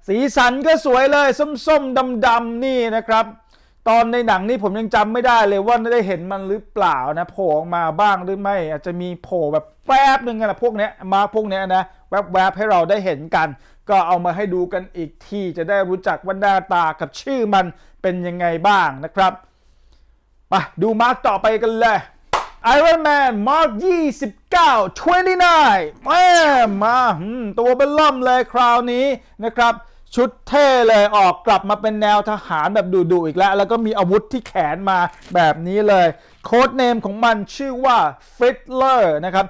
สีสันก็สวยเลย ส้มๆดำๆนี่นะครับตอนในหนังนี่ผมยังจำไม่ได้เลยว่าได้เห็นมันหรือเปล่านะโผล่มาบ้างหรือไม่อาจจะมีโผล่แบบแป๊บหนึ่งนะพวกเนี้ยมาพวกเนี้ยนะแวบๆให้เราได้เห็นกัน ก็เอามาให้ดูกันอีกทีจะได้รู้จักว่าหน้าตากับชื่อมันเป็นยังไงบ้างนะครับไปดูมาร์กต่อไปกันเลย Iron Man Mark 29 29แม่มาตัวเป็นล่ำมเลยคราวนี้นะครับชุดเท่เลยออกกลับมาเป็นแนวทหารแบบดุๆอีกแล้ว แล้วก็มีอาวุธที่แขนมาแบบนี้เลยโค้ดเนมของมันชื่อว่าฟิตเลอร์นะครับ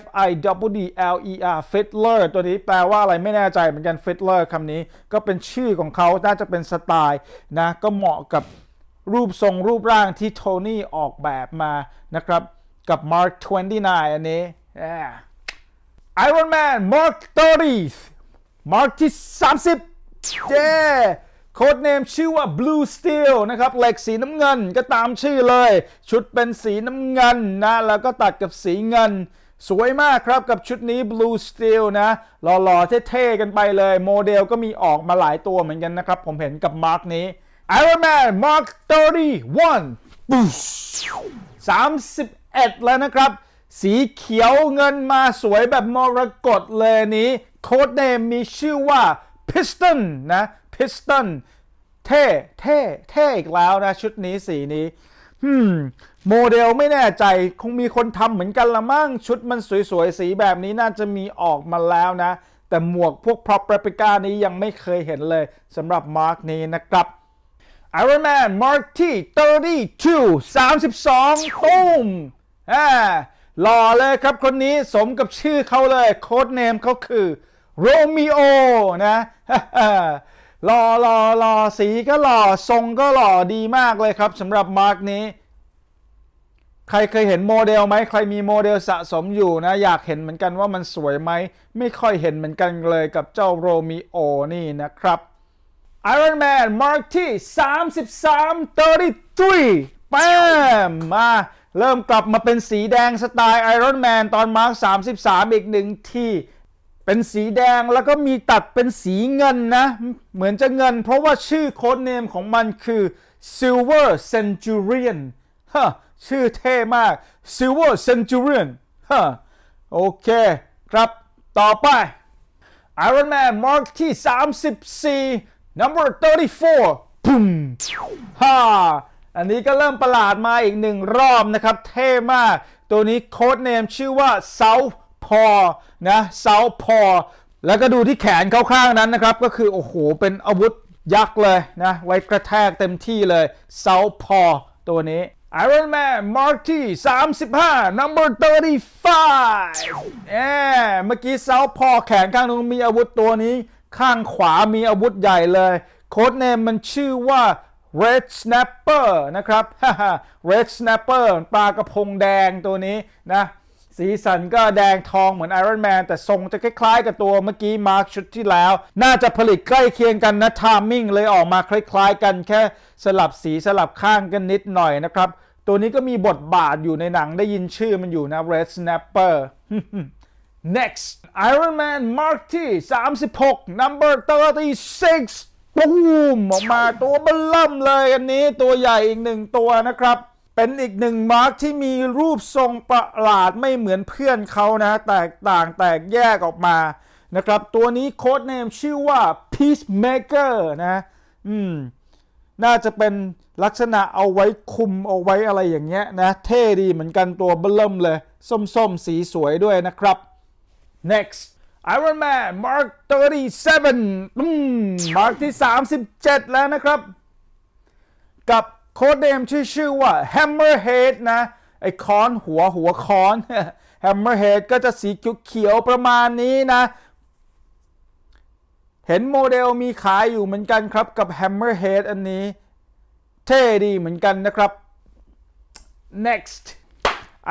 F I W D L E R Fiddler ตัวนี้แปลว่าอะไรไม่แน่ใจเหมือนกัน Fiddler คำนี้ ก็เป็นชื่อของเขาน่าจะเป็นสไตล์นะก็เหมาะกับรูปทรงรูปร่างที่โทนี่ออกแบบมานะครับกับ Mark 29 อันนี้ Iron Man Mark 30 Mark ที่30เจ้โค้ดเนมชื่อว่า Blue Steel นะครับเหล็กสีน้ำเงินก็ตามชื่อเลย ชุดเป็นสีน้ำเงินนะ แล้วก็ตัดกับสีเงิน สวยมากครับกับชุดนี้ Blue Steel นะหล่อๆ เท่ๆ กันไปเลย โมเดลก็มีออกมาหลายตัวเหมือนกันนะครับ ผมเห็นกับมาร์กนี้ Iron Man Mark 31ปุ๊บ31 แล้วนะครับ สีเขียวเงินมาสวยแบบมรกตเลยนี้ โค้ดเนมมีชื่อว่า piston นะ piston เท่เท่เท่อีกแล้วนะ ชุดนี้สีนี้ฮึมโมเดลไม่แน่ใจคงมีคนทำเหมือนกันละมั่ง ชุดมันสวย ๆ สีแบบนี้น่าจะมีออกมาแล้วนะ แต่หมวกพวก prop replica นี้ยังไม่เคยเห็นเลยสำหรับมาร์คนี้นะครับ Iron Man Mark T 32 32ตุ้มอ่าหล่อเลยครับคนนี้สมกับชื่อเขาเลยโค้ดเนมเขาคือโรมิโอนะหล่อหล่อหล่อสีก็หล่อทรงก็หล่อดีมากเลยครับสำหรับมาร์คนี้ ใครเคยเห็นโมเดลไหมใครมีโมเดลสะสมอยู่นะ อยากเห็นเหมือนกันว่ามันสวยไหมไม่ค่อยเห็นเหมือนกันเลยกับเจ้าโรมิโอนี่นะครับ Iron Man Mark ที่3333แปมมาเริ่มกลับมาเป็นสีแดงสไตล์ Iron Man ตอนมาร์ค33 อีกหนึ่งที่เป็นสีแดงแล้วก็มีตัดเป็นสีเงินนะ เหมือนจะเงินเพราะว่าชื่อโค้ดเนมของมันคือ Silver Centurion ฮะชื่อเท่มาก Silver Centurion ฮะโอเคครับต่อไป Iron Man Mark ที่34 number 34ปุ่มฮ่าอันนี้ก็เริ่มประหลาดมาอีกหนึ่งรอบนะครับเท่มากตัวนี้โค้ดเนมชื่อว่า South พอนะเซาพอ แล้วก็ดูที่แขนเขาข้างนั้นนะครับ ก็คือ โอ้โห เป็นอาวุธยักษ์เลยนะ ไว้กระแทกเต็มที่เลยเซาพอตัวนี้ Iron Man Mark T 35 number 35เอเมื่อกี้เซาพอแขนข้างนึงมีอาวุธตัวนี้ ข้างขวามีอาวุธใหญ่เลย โค้ดเนมมันชื่อว่า Red Snapper นะครับ Red Snapper ปลากระพงแดงตัวนี้นะสีสันก็แดงทองเหมือนไอรอนแมนแต่ทรงจะคล้ายๆกับตัวเมื่อกี้มาร์คชุดที่แล้ว น่าจะผลิตใกล้เคียงกันนะทามมิ่งเลยออกมาคล้ายๆกันแค่สลับสีสลับข้างกันนิดหน่อยนะครับ ตัวนี้ก็มีบทบาทอยู่ในหนังได้ยินชื่อมันอยู่นะ Red Snapper next Iron Man Mark ที่36 number 36ปูมออกมาตัวเบล่มเลยอันนี้ตัวใหญ่อีกหนึ่งตัวนะครับเป็นอีกหนึ่งมาร์กที่มีรูปทรงประหลาดไม่เหมือนเพื่อนเขานะแตกต่างแตกแยกออกมานะครับ ตัวนี้โค้ดเนมชื่อว่า peacemaker นะอืมน่าจะเป็นลักษณะเอาไว้คุมเอาไว้อะไรอย่างเงี้ยนะเท่ดีเหมือนกันตัวเบิ่มเลย ส้มๆสีสวยด้วยนะครับ next Iron Man Mark 37อืมมาร์คที่ 37 แล้วนะครับกับค้ดเนมที่ชื่อว่า Hammerhead นะไอคอนหัวหัวคอน Hammerhead ก็จะสีเขียวประมาณนี้นะ เห็นโมเดลมีขายอยู่เหมือนกันครับกับ Hammerhead อันนี้ เท่ดีเหมือนกันนะครับ next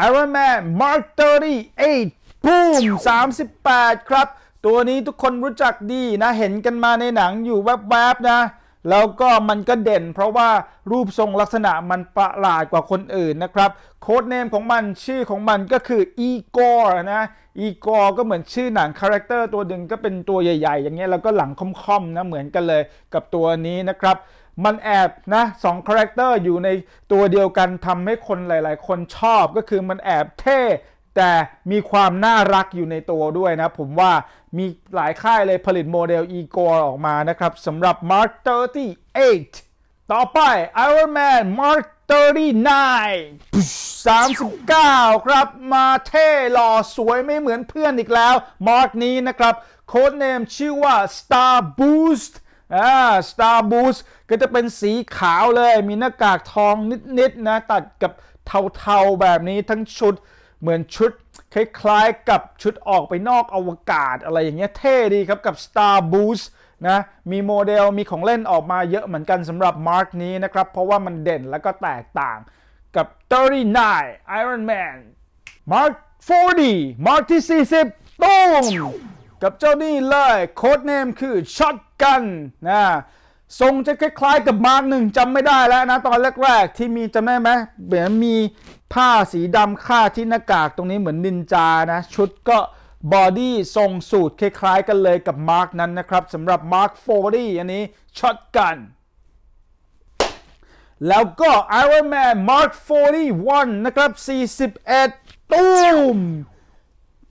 Iron Man Mark 38 boom 38 ครับ ตัวนี้ทุกคนรู้จักดีนะ เห็นกันมาในหนังอยู่แวบ ๆ นะแล้วก็มันก็เด่นเพราะว่ารูปทรงลักษณะมันประหลาดกว่าคนอื่นนะครับโค้ดเนมของมันชื่อของมันก็คืออีกอร์นะอีกอร์ก็เหมือนชื่อหนังคาแรคเตอร์ตัวหนึ่งก็เป็นตัวใหญ่ๆ อย่างเงี้ยแล้วก็หลังค่อมๆนะเหมือนกันเลยกับตัวนี้นะครับ มันแอบนะสองคาแรคเตอร์อยู่ในตัวเดียวกันทำให้คนหลายๆ คนชอบก็คือมันแอบเท่ แต่มีความน่ารักอยู่ในตัวด้วยนะผมว่ามีหลายค่ายเลยผลิตโมเดลอีโกออกมานะครับสำหรับ Mark 38 ต่อไป Iron Man Mark 39 39 ครับมาเท่หล่อสวยไม่เหมือนเพื่อนอีกแล้วมาร์กนี้นะครับโค้ดเนมชื่อว่า Star Boost อ่า Star Boost ก็จะเป็นสีขาวเลย มีหน้ากากทองนิดๆนนะ ตัดกับเทาๆแบบนี้ทั้งชุดเหมือนชุดคล้ายๆกับชุดออกไปนอกอวกาศอะไรอย่างเงี้ยเท่ดีครับกับ Star Boost นะมีโมเดลมีของเล่นออกมาเยอะเหมือนกันสำหรับมาร์คนี้นะครับเพราะว่ามันเด่นแล้วก็แตกต่างกับ39 Iron Man Mark 40 Mark ที่40ตุ้มกับเจ้านี่เลยโค้ดเนมคือ Shotgun นะทรงจะคล้ายๆกับมาร์คหนึ่งจำไม่ได้แล้วนะ ตอนแรกๆ ที่มีจำได้ไหมเหมือนมีผ้าสีดำคาที่หน้ากากตรงนี้เหมือนนินจานะ ชุดก็บอดี้ทรงสูตรคล้าย ๆ กันเลยกับมาร์กนั้นนะครับสำหรับมาร์ก40 อันนี้ช็อตกัน แล้วก็ Iron Man Mark 41 นะครับ41ตูม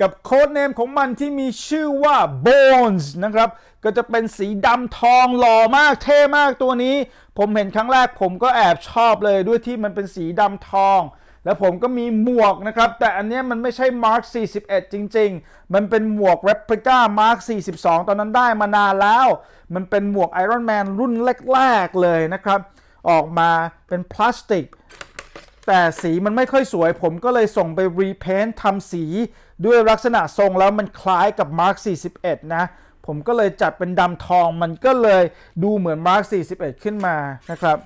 กับโค้ดเนมของมันที่มีชื่อว่า Bones นะครับ ก็จะเป็นสีดำทอง หล่อมากเท่มากตัวนี้ ผมเห็นครั้งแรกผมก็แอบชอบเลยด้วยที่มันเป็นสีดำทองแล้วผมก็มีหมวกนะครับ แต่อันนี้มันไม่ใช่ Mark 41 จริงๆ มันเป็นหมวก Replica Mark 42 ตอนนั้นได้มานานแล้ว มันเป็นหมวก Iron Man รุ่นแรกๆ เลยนะครับ ออกมาเป็นพลาสติกแต่สีมันไม่ค่อยสวย ผมก็เลยส่งไปรีเพนท์ทำสีด้วยลักษณะทรงแล้วมันคล้ายกับ Mark 41 นะ ผมก็เลยจัดเป็นดำทองมันก็เลยดูเหมือน Mark 41 ขึ้นมานะครับ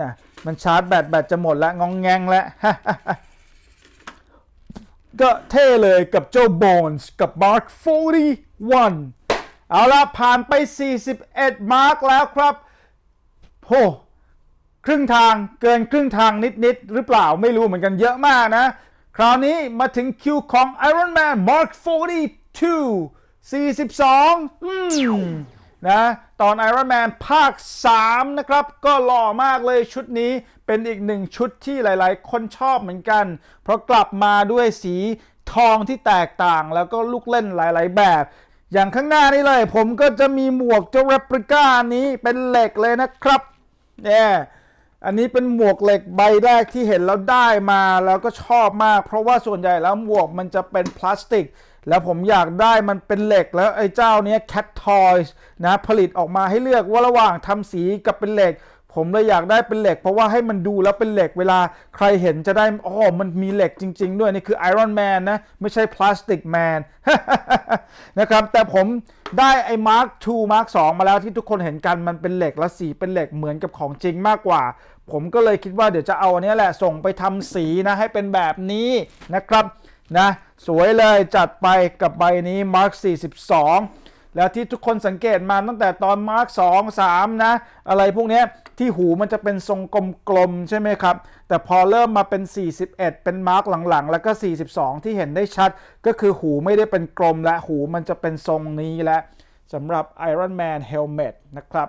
นะมันชาร์จแบตแบตจะหมดแล้วงองแงงแล้ว ก็เท่เลยกับเจ้าบอนส์กับ Mark 41 เอาละผ่านไป 41มาร์คแล้วครับโหครึ่งทางเกินครึ่งทางนิดๆหรือเปล่าไม่รู้เหมือนกันเยอะมากนะ คราวนี้มาถึงคิวของ Iron Man Mark 42 42อืมนะตอน Iron Man ภาค3นะครับก็หล่อมากเลยชุดนี้เป็นอีกหนึ่งชุดที่หลายๆคนชอบเหมือนกัน เพราะกลับมาด้วยสีทองที่แตกต่างแล้วก็ลูกเล่นหลายๆแบบ อย่างข้างหน้านี้เลยผมก็จะมีหมวกเจ้าเรปริก้านี้เป็นเหล็กเลยนะครับเนี่ยอันนี้เป็นหมวกเหล็กใบแรกที่เห็นแล้วได้มาแล้วก็ชอบมากเพราะว่าส่วนใหญ่แล้วหมวกมันจะเป็นพลาสติกแล้วผมอยากได้มันเป็นเหล็กแล้วไอ้เจ้าเนี้ย Cat Toys นะผลิตออกมาให้เลือกว่าระหว่างทำสีกับเป็นเหล็ก ผมเลยอยากได้เป็นเหล็ก เพราะว่าให้มันดูแล้วเป็นเหล็กเวลาใครเห็นจะได้อ๋อมันมีเหล็กจริง ๆ ด้วยนี่คือ Iron Man นะไม่ใช่ Plastic Man นะครับแต่ผมได้ไอ้ Mark 2 Mark 2 มาแล้วที่ทุกคนเห็นกันมันเป็นเหล็กและสีเป็นเหล็กเหมือนกับของจริงมากกว่า ผมก็เลยคิดว่าเดี๋ยวจะเอาอันนี้แหละส่งไปทำสีนะ ให้เป็นแบบนี้นะครับนะสวยเลยจัดไปกับใบนี้ Mark 42 แล้วที่ทุกคนสังเกตมาตั้งแต่ตอน Mark 2 3นะอะไรพวกนี้ที่หูมันจะเป็นทรงกลมๆใช่ไหมครับ แต่พอเริ่มมาเป็น 41 เป็นมาร์กหลังๆ แล้วก็ 42 ที่เห็นได้ชัด ก็คือหูไม่ได้เป็นกลมและหูมันจะเป็นทรงนี้และสำหรับ Iron Man Helmet นะครับ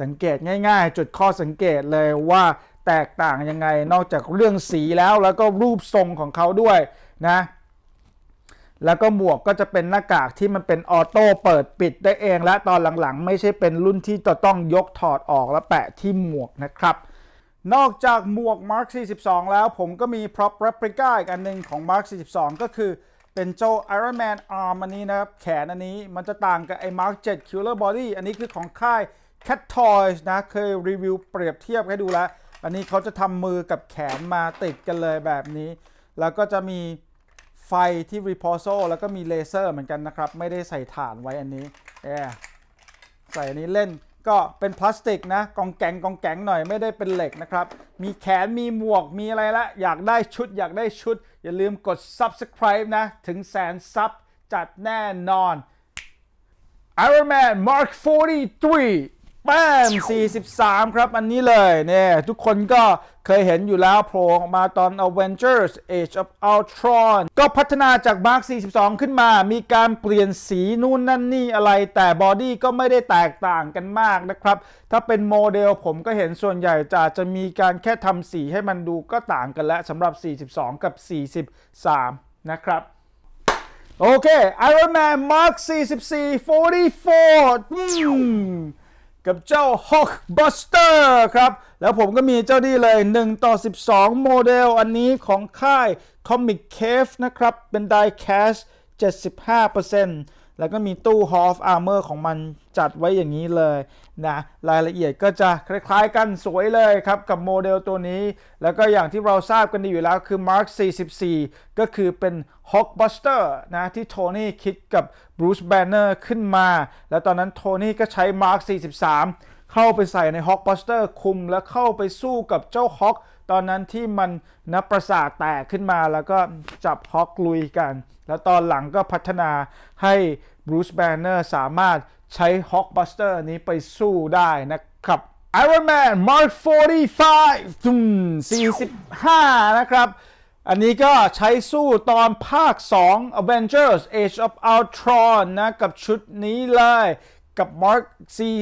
สังเกตง่ายๆ จุดข้อสังเกตเลยว่า แตกต่างยังไงนอกจากเรื่องสีแล้วแล้วก็รูปทรงของเขาด้วยนะแล้วก็หมวกก็จะเป็นหน้ากากที่มันเป็นออโต้เปิดปิดได้เองและตอนหลังๆ ไม่ใช่เป็นรุ่นที่จะต้องยกถอดออกแล้วแปะที่หมวกนะครับ นอกจากหมวก Mark 42 แล้วผมก็มี prop replica อีกอันหนึ่งของ Mark 42 ก็คือเป็นโจ Iron Man Arm อันนี้นะครับแขนอันนี้มันจะต่างกับไอ้ Mark 7 Killer Body อันนี้คือของค่าย Cat Toys นะเคยรีวิวเปรียบเทียบให้ดูแล้วอันนี้เขาจะทำมือกับแขนมาติดกันเลยแบบนี้แล้วก็จะมีไฟที่ Reposo แล้วก็มีเลเซอร์เหมือนกันนะครับ ไม่ได้ใส่ฐานไว้อันนี้แอใส่อันนี้เล่นก็เป็นพลาสติกนะ กองแกงกองแกงหน่อยไม่ได้เป็นเหล็กนะครับ มีแขนมีหมวกมีอะไรละอยากได้ชุดอยากได้ชุด อย่าลืมกด subscribe นะ ถึงแสนซับจัดแน่นอน Iron Man Mark 43แป้ม43 ครับอันนี้เลยเนี่ยทุกคนก็เคยเห็นอยู่แล้วโผล่ออกมาตอน Avengers Age of Ultron ก็พัฒนาจากมาร์ค42 ขึ้นมา มีการเปลี่ยนสีนู่นนั่นนี่อะไรแต่บอดี้ก็ไม่ได้แตกต่างกันมากนะครับ ถ้าเป็นโมเดลผมก็เห็นส่วนใหญ่จะจะมีการแค่ทำสีให้มันดูก็ต่างกันแล้วสำหรับ 42 กับ 43 นะครับ โอเค Iron Man Mark 44 44กับเจ้า h กบัสเตอร์ครับ แล้วผมก็มีเจ้านีเลย 1 ต่อ 12 โมเดลอันนี้ของค่าย Comic Cave นะครับ เป็น die cast 75%แล้วก็มีตู้ Hall of Armor ของมันจัดไว้อย่างนี้เลยนะรายละเอียดก็จะคล้ายๆกันสวยเลยครับกับโมเดลตัวนี้ แล้วก็อย่างที่เราทราบกันดีอยู่แล้วคือ Mark 44 ก็คือเป็น h u บ k b u s t e r นะที่โทนี่คิดกับบรูซแบนเนอร์ขึ้นมา แล้วตอนนั้นโทนี่ก็ใช้ Mark 43 เข้าไปใส่ใน h u บ k b u s t e r คุมแล้วเข้าไปสู้กับเจ้า h อ l k ตอนนั้นที่มันนับประสาทแตกขึ้นมาแล้วก็จับฮอกลุยกัน แล้วตอนหลังก็พัฒนาให้บรูซแบนเนอร์สามารถใช้ฮอกบัสเตอร์นี้ไปสู้ได้นะครับ Iron Man Mark 45ตุ้ม45นะครับ อันนี้ก็ใช้สู้ตอนภาค 2 Avengers Age of Ultron นะกับชุดนี้เลยกับ Mark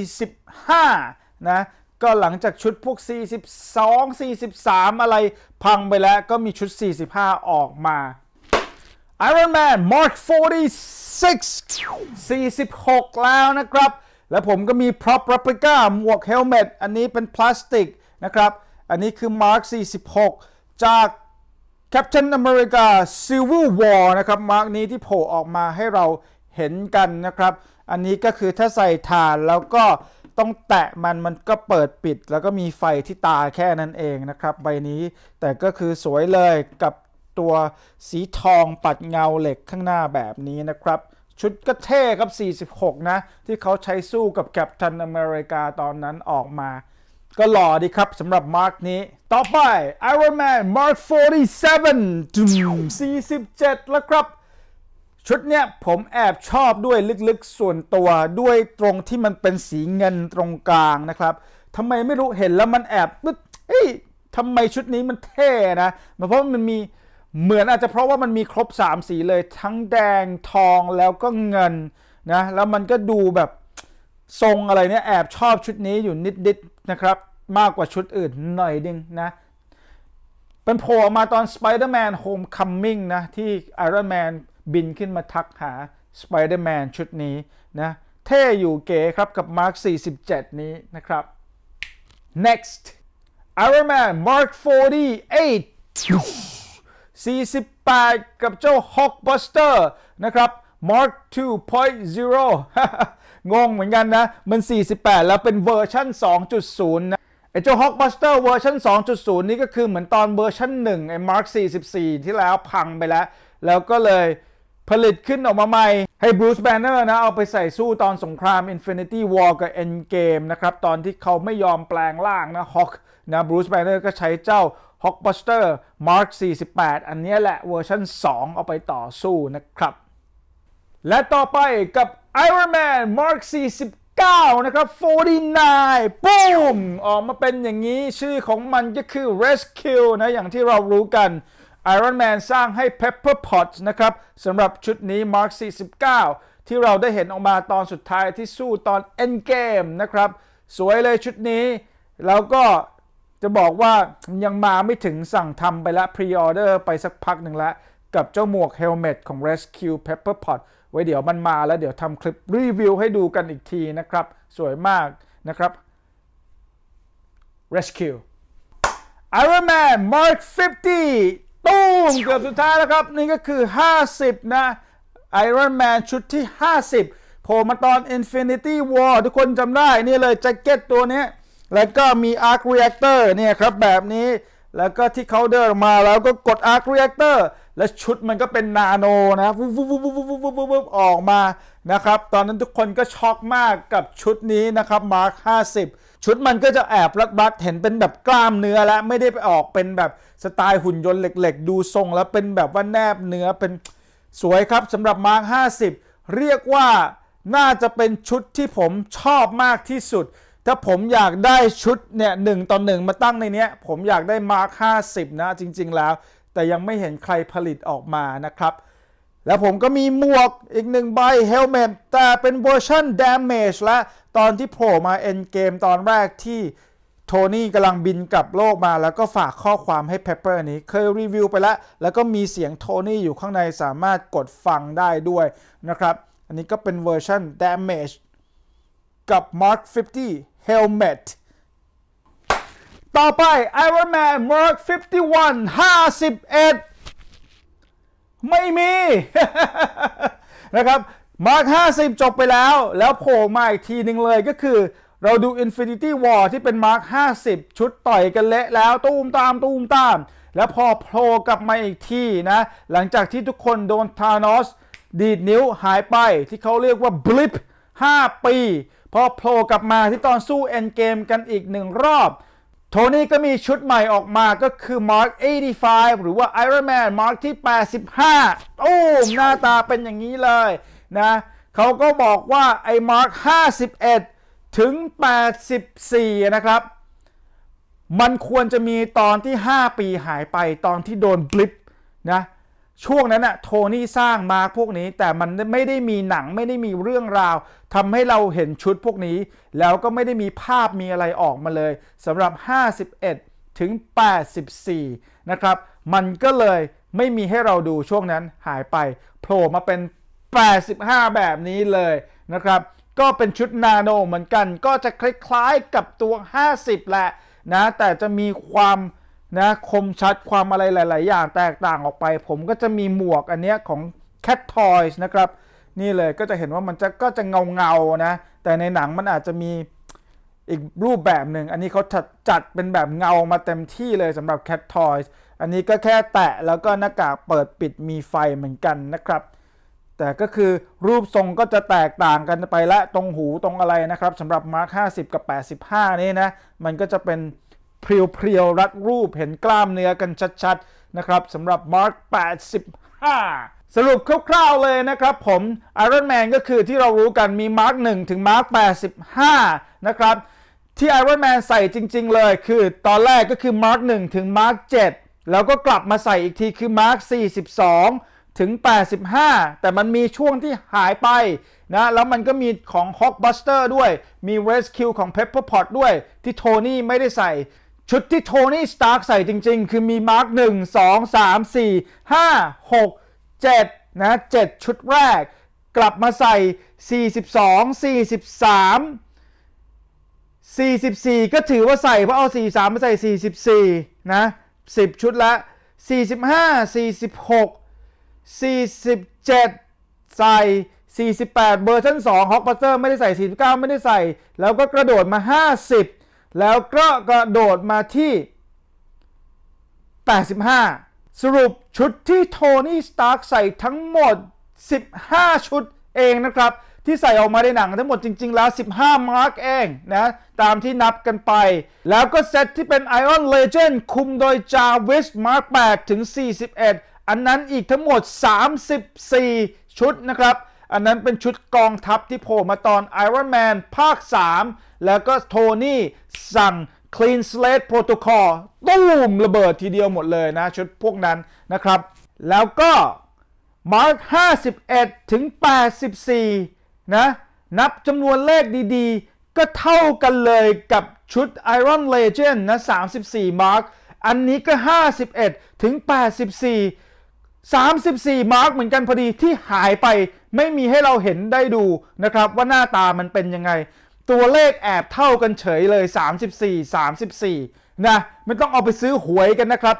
45นะก็หลังจากชุดพวก 42 43 อะไรพังไปแล้วก็มีชุด 45 ออกมา Iron Man Mark 46 46 แล้วนะครับ และผมก็มี prop replica หมวก helmet อันนี้เป็นพลาสติกนะครับ อันนี้คือ Mark 46 จาก Captain America Civil War นะครับมาร์กนี้ที่โผล่ออกมาให้เราเห็นกันนะครับ อันนี้ก็คือถ้าใส่ฐานแล้วก็ต้องแตะมันมันก็เปิดปิด แล้วก็มีไฟที่ตาแค่นั้นเองนะครับ ใบนี้ แต่ก็คือสวยเลยกับตัวสีทองปัดเงาเหล็กข้างหน้าแบบนี้นะครับ ชุดก็เท่ครับ 46 นะ ที่เขาใช้สู้กับแคปตันอเมริกาตอนนั้นออกมา ก็หล่อดีครับสำหรับมาร์คนี้ ต่อไป Iron Man Mark 47 47 แล้วครับชุดเนี้ยผมแอบชอบด้วยลึกๆส่วนตัวด้วยตรงที่มันเป็นสีเงินตรงกลางนะครับทำไมไม่รู้เห็นแล้วมันแอบึเฮ้ยทำไมชุดนี้มันเท่นะมันเพราะมันมีเหมือนอาจจะเพราะว่ามันมีครบ 3 สีเลยทั้งแดงทองแล้วก็เงินนะแล้วมันก็ดูแบบทรงอะไรเนี่ยแอบชอบชุดนี้อยู่นิดๆนะครับมากกว่าชุดอื่นหน่อยนึงนะเป็นโผล่มาตอน Spider-Man Homecoming นะที่ Iron Man บินขึ้นมาทักหาสไปเดอร์แมนชุดนี้นะเท่อยู่เก๋ครับกับมาร์ค47 นี้นะครับ next Iron Man Mark 48 48 กับเจ้า Hulkbuster นะครับ Mark 2.0 งงเหมือนกันนะ มัน 48 แล้วเป็นเวอร์ชัน2.0นะไอ้เจ้า Hulkbuster เวอร์ชัน2.0 นี่ก็คือเหมือนตอนเวอร์ชัน1ไอ้ Mark 44 ที่แล้วพังไปแล้ว แล้วก็เลยผลิตขึ้นออกมาใหม่ให้บรูซแบนเนอร์นะเอาไปใส่สู้ตอนสงคราม Infinity War กับ Endgame นะครับตอนที่เขาไม่ยอมแปลงร่างนะฮอกนะบรูซแบนเนอร์ก็ใช้เจ้าฮอกบัสเตอร์มาร์ค48 อันนี้แหละเวอร์ชัน2 เอาไปต่อสู้นะครับ และต่อไปกับ Iron Man Mark 49 9นะครับ49ปุ้มออกมาเป็นอย่างนี้ชื่อของมันก็คือ Rescue นะอย่างที่เรารู้กัน Iron Man สร้างให้ Pepper Potts นะครับสำหรับชุดนี้ Mark 49 ที่เราได้เห็นออกมาตอนสุดท้ายที่สู้ตอน Endgame นะครับสวยเลยชุดนี้แล้วก็จะบอกว่า ยังมาไม่ถึงสั่งทำไปละพรีออเดอร์ไปสักพักหนึ่งละ กับเจ้าหมวก Helmet ของ Rescue Pepper Pot ไว้เดี๋ยวมันมาแล้วเดี๋ยวทำคลิปรีวิว ให้ดูกันอีกทีนะครับสวยมากนะครับ Rescue Iron Man Mark 50ตู้มเกือบสุดท้ายแล้วครับ นี่ก็คือ 50 นะไอรอนแมนชุดที่ 50โผล่มาตอน Infinity War ทุกคนจำได้ นี่เลยแจ็คเก็ตตัวนี้แล้วก็มี Arc Reactor เนี่ยครับแบบนี้แล้วก็ที่เขาเดินมาแล้วก็กด Arc Reactor และชุดมันก็เป็นนาโนนะวุบวุบววววออกมานะครับ ตอนนั้นทุกคนก็ช็อกมากกับชุดนี้นะครับมาร์ค 50ชุดมันก็จะแอบรัดบัดเห็นเป็นแบบกล้ามเนื้อ และไม่ได้ไปออกเป็นแบบสไตล์หุ่นยนต์เหล็กๆ ดูทรง แล้วเป็นแบบว่าแนบเนื้อเป็นสวยครับสำหรับมาร์ค50 เรียกว่าน่าจะเป็นชุดที่ผมชอบมากที่สุด ถ้าผมอยากได้ชุดเนี่ยหนึ่งต่อหนึ่งมาตั้งในนี้ผมอยากได้มาร์ค50 นะจริงๆแล้ว แต่ยังไม่เห็นใครผลิตออกมานะครับแล้วผมก็มีหมวกอีกหนึ่งใบเฮลเมตแต่เป็นเวอร์ชัน Damage และตอนที่โผล่มาเอ็นเกมตอนแรกที่ โทนี่กำลังบินกลับโลกมาแล้วก็ฝากข้อความให้เพปเปอร์นี้เคยรีวิวไปแล้ว แล้วก็มีเสียงโทนี่อยู่ข้างในสามารถกดฟังได้ด้วยนะครับ อันนี้ก็เป็นเวอร์ชัน Damage กับ Mark 50 Helmet ต่อไป Iron Man Mark 51 51ไม่มี นะครับ มาร์ค 50 จบไปแล้ว แล้วโผล่มาอีกทีหนึ่งเลยก็คือ เราดู Infinity War ที่เป็นมาร์ค 50 ชุดต่อยกันเละแล้วตูมตามตูมตาม แล้วพอโผล่กลับมาอีกทีนะ หลังจากที่ทุกคนโดนทานอสดีดนิ้วหายไป ที่เขาเรียกว่าบลิป 5 ปี พอโผล่กลับมาที่ตอนสู้เอ็นเกมกันอีกหนึ่งรอบโทนี่ก็มีชุดใหม่ออกมาก็คือ Mark 85 หรือว่า Iron Man Mark ที่ 85 โอ้ หน้าตาเป็นอย่างนี้เลยนะ เขาก็บอกว่า ไอ้ Mark 51 ถึง 84 นะครับ มันควรจะมีตอนที่ 5 ปีหายไปตอนที่โดนบลิปนะช่วงนั้นอะโทนี่สร้างมาพวกนี้ แต่มันไม่ได้มีหนังไม่ได้มีเรื่องราว ทำให้เราเห็นชุดพวกนี้ แล้วก็ไม่ได้มีภาพมีอะไรออกมาเลย สำหรับ 51 ถึง 84 นะครับ มันก็เลยไม่มีให้เราดูช่วงนั้นหายไปโผล่มาเป็น 85 แบบนี้เลยนะครับ ก็เป็นชุดนาโนเหมือนกัน ก็จะคล้ายๆกับตัว 50 แหละนะ แต่จะมีความนะคมชัดความอะไรหลาย ๆ อย่างแตกต่างออกไป ผมก็จะมีหมวกอันเนี้ยของ Cat Toys นะครับนี่เลยก็จะเห็นว่ามันจะก็จะเงาๆนะแต่ในหนังมันอาจจะมีอีกรูปแบบหนึ่งอันนี้เขาจัดจดเป็นแบบเงามาเต็มที่เลยสำหรับ Cat Toys อันนี้ก็แค่แตะแล้วก็หน้ากากเปิดปิดมีไฟเหมือนกันนะครับ แต่ก็คือรูปทรงก็จะแตกต่างกันไปและตรงหูตรงอะไรนะครับสำหรับมาร์ค50 กับ 85 นี่นะมันก็จะเป็นเพียวๆ รัดรูปเห็นกล้ามเนื้อกันชัดๆ นะครับสำหรับ Mark 85 สรุปคร่าวๆ เลยนะครับผม Iron Man ก็คือที่เรารู้กันมี Mark 1 ถึง Mark 85 นะครับ ที่ Iron Man ใส่จริง ๆ เลยคือตอนแรกก็คือ Mark 1 ถึง Mark 7 แล้วก็กลับมาใส่อีกทีคือ Mark 42 ถึง 85 แต่มันมีช่วงที่หายไปนะ แล้วมันก็มีของ h กบ k b u s t e r ด้วยมี Rescue ของ Pepperpot ด้วย ที่โทนี่ไม่ได้ใส่ชุดที่โทนี่ สตาร์กใส่จริงๆ คือมีมาร์กหนึ่งสองสามสี่ห้าหกเจ็ดนะเจ็ดชุดแรกกลับมาใส่ 42 43 44 ก็ถือว่าใส่ เพราะเอา 43 มาใส่ 44 นะ 10 ชุดละ45 46 47 ใส่48เบอร์ชั้น2ฮอกบัตเตอร์ไม่ได้ใส่ 49 ไม่ได้ใส่ แล้วก็กระโดดมา 50แล้วก็กระโดดมาที่ 85 สรุปชุดที่โทนี่ สตาร์กใส่ทั้งหมด 15 ชุดเองนะครับ ที่ใส่ออกมาในหนังทั้งหมดจริงๆ แล้ว 15 มาร์กเองนะ ตามที่นับกันไป แล้วก็เซตที่เป็น Iron Legend คุมโดยจาวิสมาร์ก8ถึง 41 อันนั้นอีกทั้งหมด 34 ชุดนะครับอันนั้นเป็นชุดกองทัพที่โผล่มาตอน Iron Man ภาค 3 แล้วก็โทนี่ สั่ง Clean Slate Protocol ตุ้มระเบิดทีเดียวหมดเลยนะ ชุดพวกนั้นนะครับ แล้วก็ Mark 51 ถึง 84นะนับจำนวนเลขดีๆ ก็เท่ากันเลยกับชุด Iron Legend นะ34 Mark อันนี้ก็ 51 ถึง 84 34 มาร์กเหมือนกันพอดีที่หายไปไม่มีให้เราเห็นได้ดูนะครับว่าหน้าตามันเป็นยังไง ตัวเลขแอบเท่ากันเฉยเลย 34 34นะไม่ต้องเอาไปซื้อหวยกันนะครับ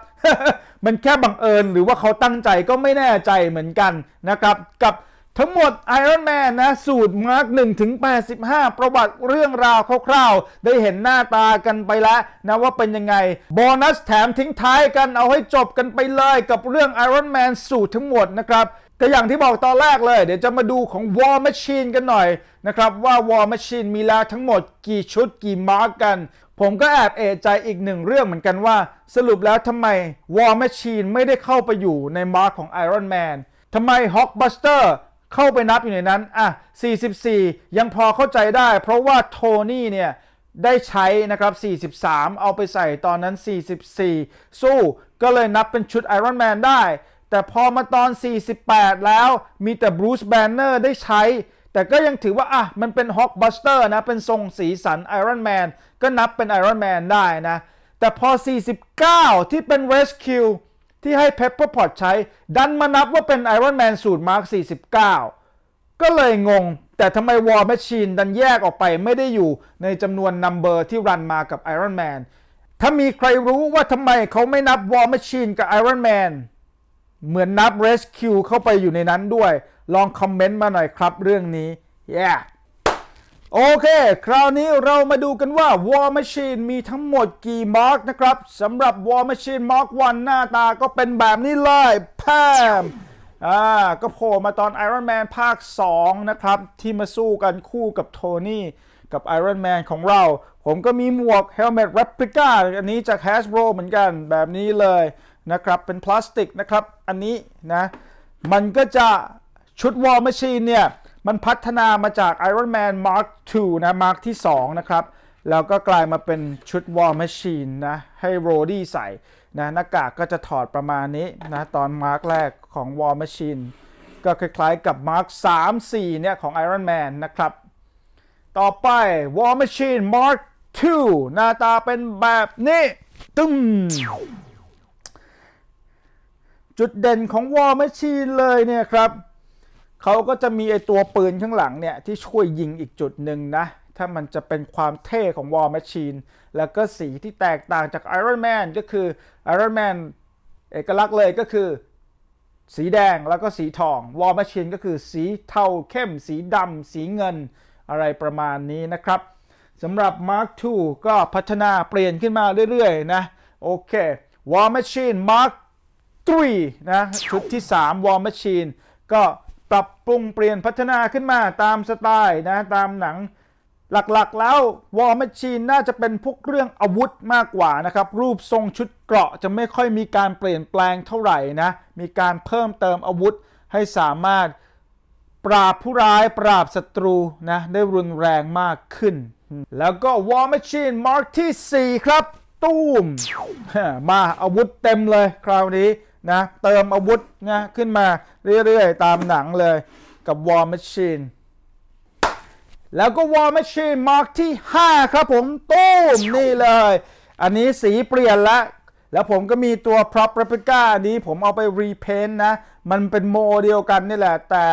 มันแค่บังเอิญหรือว่าเขาตั้งใจก็ไม่แน่ใจเหมือนกันนะครับกับทั้งหมด Iron Man นะสูตรมาร์ก1ถึง85 ประวัติเรื่องราวคร่าวๆ ได้เห็นหน้าตากันไปแล้วนะว่าเป็นยังไงโบนัสแถมทิ้งท้ายกันเอาให้จบกันไปเลยกับเรื่อง Iron Man สูตรทั้งหมดนะครับ ก็อย่างที่บอกตอนแรกเลยเดี๋ยวจะมาดูของ War Machine กันหน่อยนะครับ ว่า War Machine มีแล้วทั้งหมดกี่ชุดกี่มาร์กกัน ผมก็แอบเอะใจอีกหนึ่งเรื่องเหมือนกันว่า สรุปแล้วทำไม War Machine ไม่ได้เข้าไปอยู่ในมาร์กของ Iron Man ทำไม h อ l k b u s t e r เข้าไปนับอยู่ในนั้นอ่ะ 44 ยังพอเข้าใจได้เพราะว่าโทนี่เนี่ยได้ใช้นะครับ 43 เอาไปใส่ตอนนั้น 44 สู้ก็เลยนับเป็นชุดไอรอนแมนได้ แต่พอมาตอน 48 แล้วมีแต่บรูซแบนเนอร์ได้ใช้ แต่ก็ยังถือว่าอ่ะมันเป็นฮอกบัสเตอร์นะ เป็นทรงสีสันไอรอนแมนก็นับเป็นไอรอนแมนได้นะ แต่พอ 49 ที่เป็นเรสคิวที่ให้ปเปอร์พอตใช้ ดันมานับว่าเป็นไอรอนแมนสูตรมาร์ k 49 ก็เลยงง แต่ทำไมวอร์แมชชีนดันแยกออกไปไม่ได้อยู่ในจำนวนนัมเบอร์ที่รันมากับไอรอนแมนถ้ามีใครรู้ว่าทำไมเขาไม่นับวอร์แมชชีนกับไอรอนแมนเหมือนนับเรสคิวเข้าไปอยู่ในนั้นด้วย ลองคอมเมนต์มาหน่อยครับเรื่องนี้ yeah โอเคคราวนี้เรามาดูกันว่า War Machine มีทั้งหมดกี่มาร์กนะครับสำหรับ War Machine Mark 1 หน้าตาก็เป็นแบบนี้เลย แพมอ่าก็โผล่มาตอน Iron Man ภาค 2 นะครับ ที่มาสู้กันคู่กับโทนี่กับ Iron Man ของเรา ผมก็มีหมวก Helmet Replica อันนี้จาก Hasbro เหมือนกันแบบนี้เลยนะครับ เป็นพลาสติกนะครับ อันนี้นะ มันก็จะชุด War Machine เนี่ยมันพัฒนามาจาก Iron Man Mark II นะ Mark ที่ 2 นะครับ แล้วก็กลายมาเป็นชุด War Machine นะ ให้โรดี้ใส่ นะ หน้ากากก็จะถอดประมาณนี้ นะ ตอนมาร์คแรกของ War Machine ก็คล้ายๆ กับ Mark 3 4เนี่ย ของ Iron Man นะครับ ต่อไป War Machine Mark II หน้าตาเป็นแบบนี้ตึ้มจุดเด่นของ War Machine เลยเนี่ยครับเขาก็จะมีไอตัวปืนข้างหลังเนี่ย ที่ช่วยยิงอีกจุดหนึ่งนะ ถ้ามันจะเป็นความเท่ของ War Machine แล้วก็สีที่แตกต่างจาก Iron Man ก็คือ Iron Man เอกลักษณ์เลยก็คือ สีแดงแล้วก็สีทอง War Machine ก็คือสีเทาเข้มสีดำสีเงินอะไรประมาณนี้นะครับสำหรับ Mark II ก็พัฒนาเปลี่ยนขึ้นมาเรื่อยๆนะโอเค War Machine Mark III นะ ชุดที่3 War Machine ก็ปรับปรุงเปลี่ยนพัฒนาขึ้นมาตามสไตล์นะตามหนัง หลักๆแล้ววอร์มชชีนน่าจะเป็นพวกเรื่องอาวุธมากกว่านะครับ รูปทรงชุดเกราะจะไม่ค่อยมีการเปลี่ยนแปลงเท่าไหร่นะ มีการเพิ่มเติมอาวุธให้สามารถปราบผู้ร้ายปราบศัตรูนะได้รุนแรงมากขึ้น แล้วก็วอร์มชชีนมาร์คที่4ครับ ตูมมาอาวุธเต็มเลยคราวนี้นะเติมอาวุธนะขึ้นมาเรื่อย ๆ ตามหนังเลยกับ War Machine แล้วก็ War Machine าร์กที่ 5 ครับผมตู้ม นี่เลย อันนี้สีเปลี่ยนละ แล้วผมก็มีตัว prop replica อันนี้ผมเอาไป repaint นะ มันเป็นโมเดียวกันนี่แหละ แต่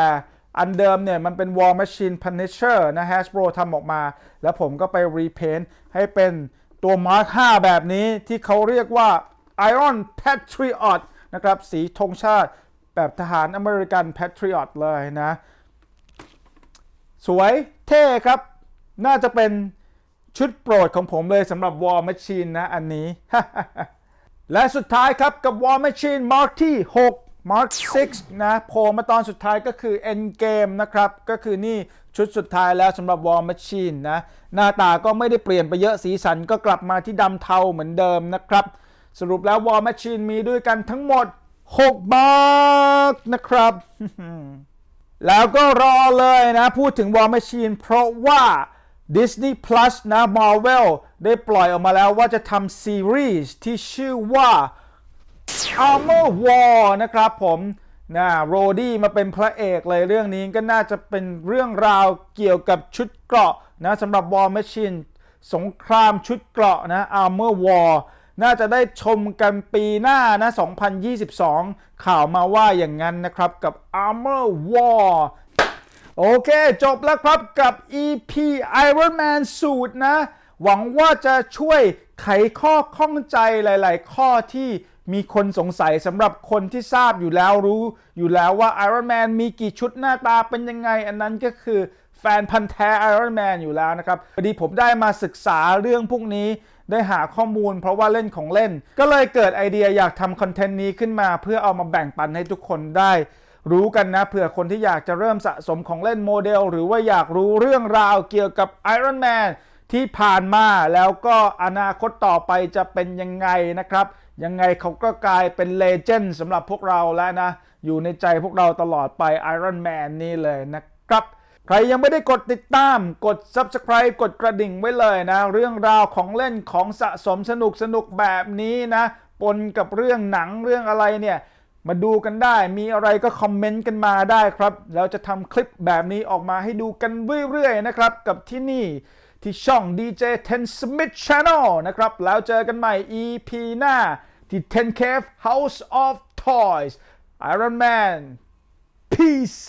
อันเดิมเนี่ยมันเป็น War Machine Punisher นะ Hasbro ทำออกมา แล้วผมก็ไป repaint ให้เป็นตัว Mark 5 แบบนี้ที่เขาเรียกว่า Iron Patriot นะครับสีธงชาติแบบทหารอเมริกันแพทริออตเลยนะ สวยเท่ครับ น่าจะเป็นชุดโปรดของผมเลยสำหรับวอร m a c h i n นะ อันนี้ และสุดท้ายครับ กับวอแ m a c h i n Mark ที่6 Mark 6นะโผล่มาตอนสุดท้ายก็คือ Endgame นะครับ ก็คือนี่ชุดสุดท้ายแล้วสำหรับวอ์ m a c h i n นะ หน้าตาก็ไม่ได้เปลี่ยนไปเยอะสีสันก็กลับมาที่ดำเทาเหมือนเดิมนะครับสรุปแล้ววอลแมชชีนมีด้วยกันทั้งหมด 6 บั็กนะครับ แล้วก็รอเลยนะ พูดถึงวอลแมชชีนเพราะว่า Disney Plus นะ Marvel ได้ปล่อยออกมาแล้วว่าจะทำซีรีส์ที่ชื่อว่า Armor War นะครับผมนะโรดี้มาเป็นพระเอกเลยเรื่องนี้ก็น่าจะเป็นเรื่องราวเกี่ยวกับชุดเกราะนะสำหรับวอล a มช i n นสงครามชุดเกราะนะ Armor War น่าจะได้ชมกันปีหน้านะ 2022 ข่าวมาว่าอย่างนั้นนะครับกับ Armor War โอเค จบแล้วครับกับ EP Iron Man สูตรนะ หวังว่าจะช่วยไขข้อข้องใจหลายๆ ข้อที่มีคนสงสัยสำหรับคนที่ทราบอยู่แล้วรู้อยู่แล้วว่า Iron Man มีกี่ชุดหน้าตาเป็นยังไง อันนั้นก็คือแฟนพันธ์แท้ Iron Man อยู่แล้วนะครับพอดีผมได้มาศึกษาเรื่องพวกนี้ได้หาข้อมูลเพราะว่าเล่นของเล่น ก็เลยเกิดไอเดียอยากทำคอนเทนต์นี้ขึ้นมาเพื่อเอามาแบ่งปันให้ทุกคนได้ รู้กันนะเผื่อคนที่อยากจะเริ่มสะสมของเล่นโมเดล หรือว่าอยากรู้เรื่องราวเกี่ยวกับ Iron Man ที่ผ่านมาแล้วก็อนาคตต่อไปจะเป็นยังไงนะครับ ยังไงเขาก็กลายเป็นเลเจนด์สำหรับพวกเราแล้วนะ อยู่ในใจพวกเราตลอดไป Iron Man นี่เลยนะครับใครยังไม่ได้กดติดตาม กด subscribe กดกระดิ่งไว้เลยนะ เรื่องราวของเล่นของสะสมสนุกสนุกแบบนี้นะ ปนกับเรื่องหนังเรื่องอะไรเนี่ย มาดูกันได้มีอะไรก็คอมเมนต์กันมาได้ครับเราจะทำคลิปแบบนี้ออกมาให้ดูกันเรื่อยๆนะครับ กับที่นี่ที่ช่อง DJ Ten Smith Channel นะครับ แล้วเจอกันใหม่ EP หน้าที่ Ten Cave House of Toys Iron Man Peace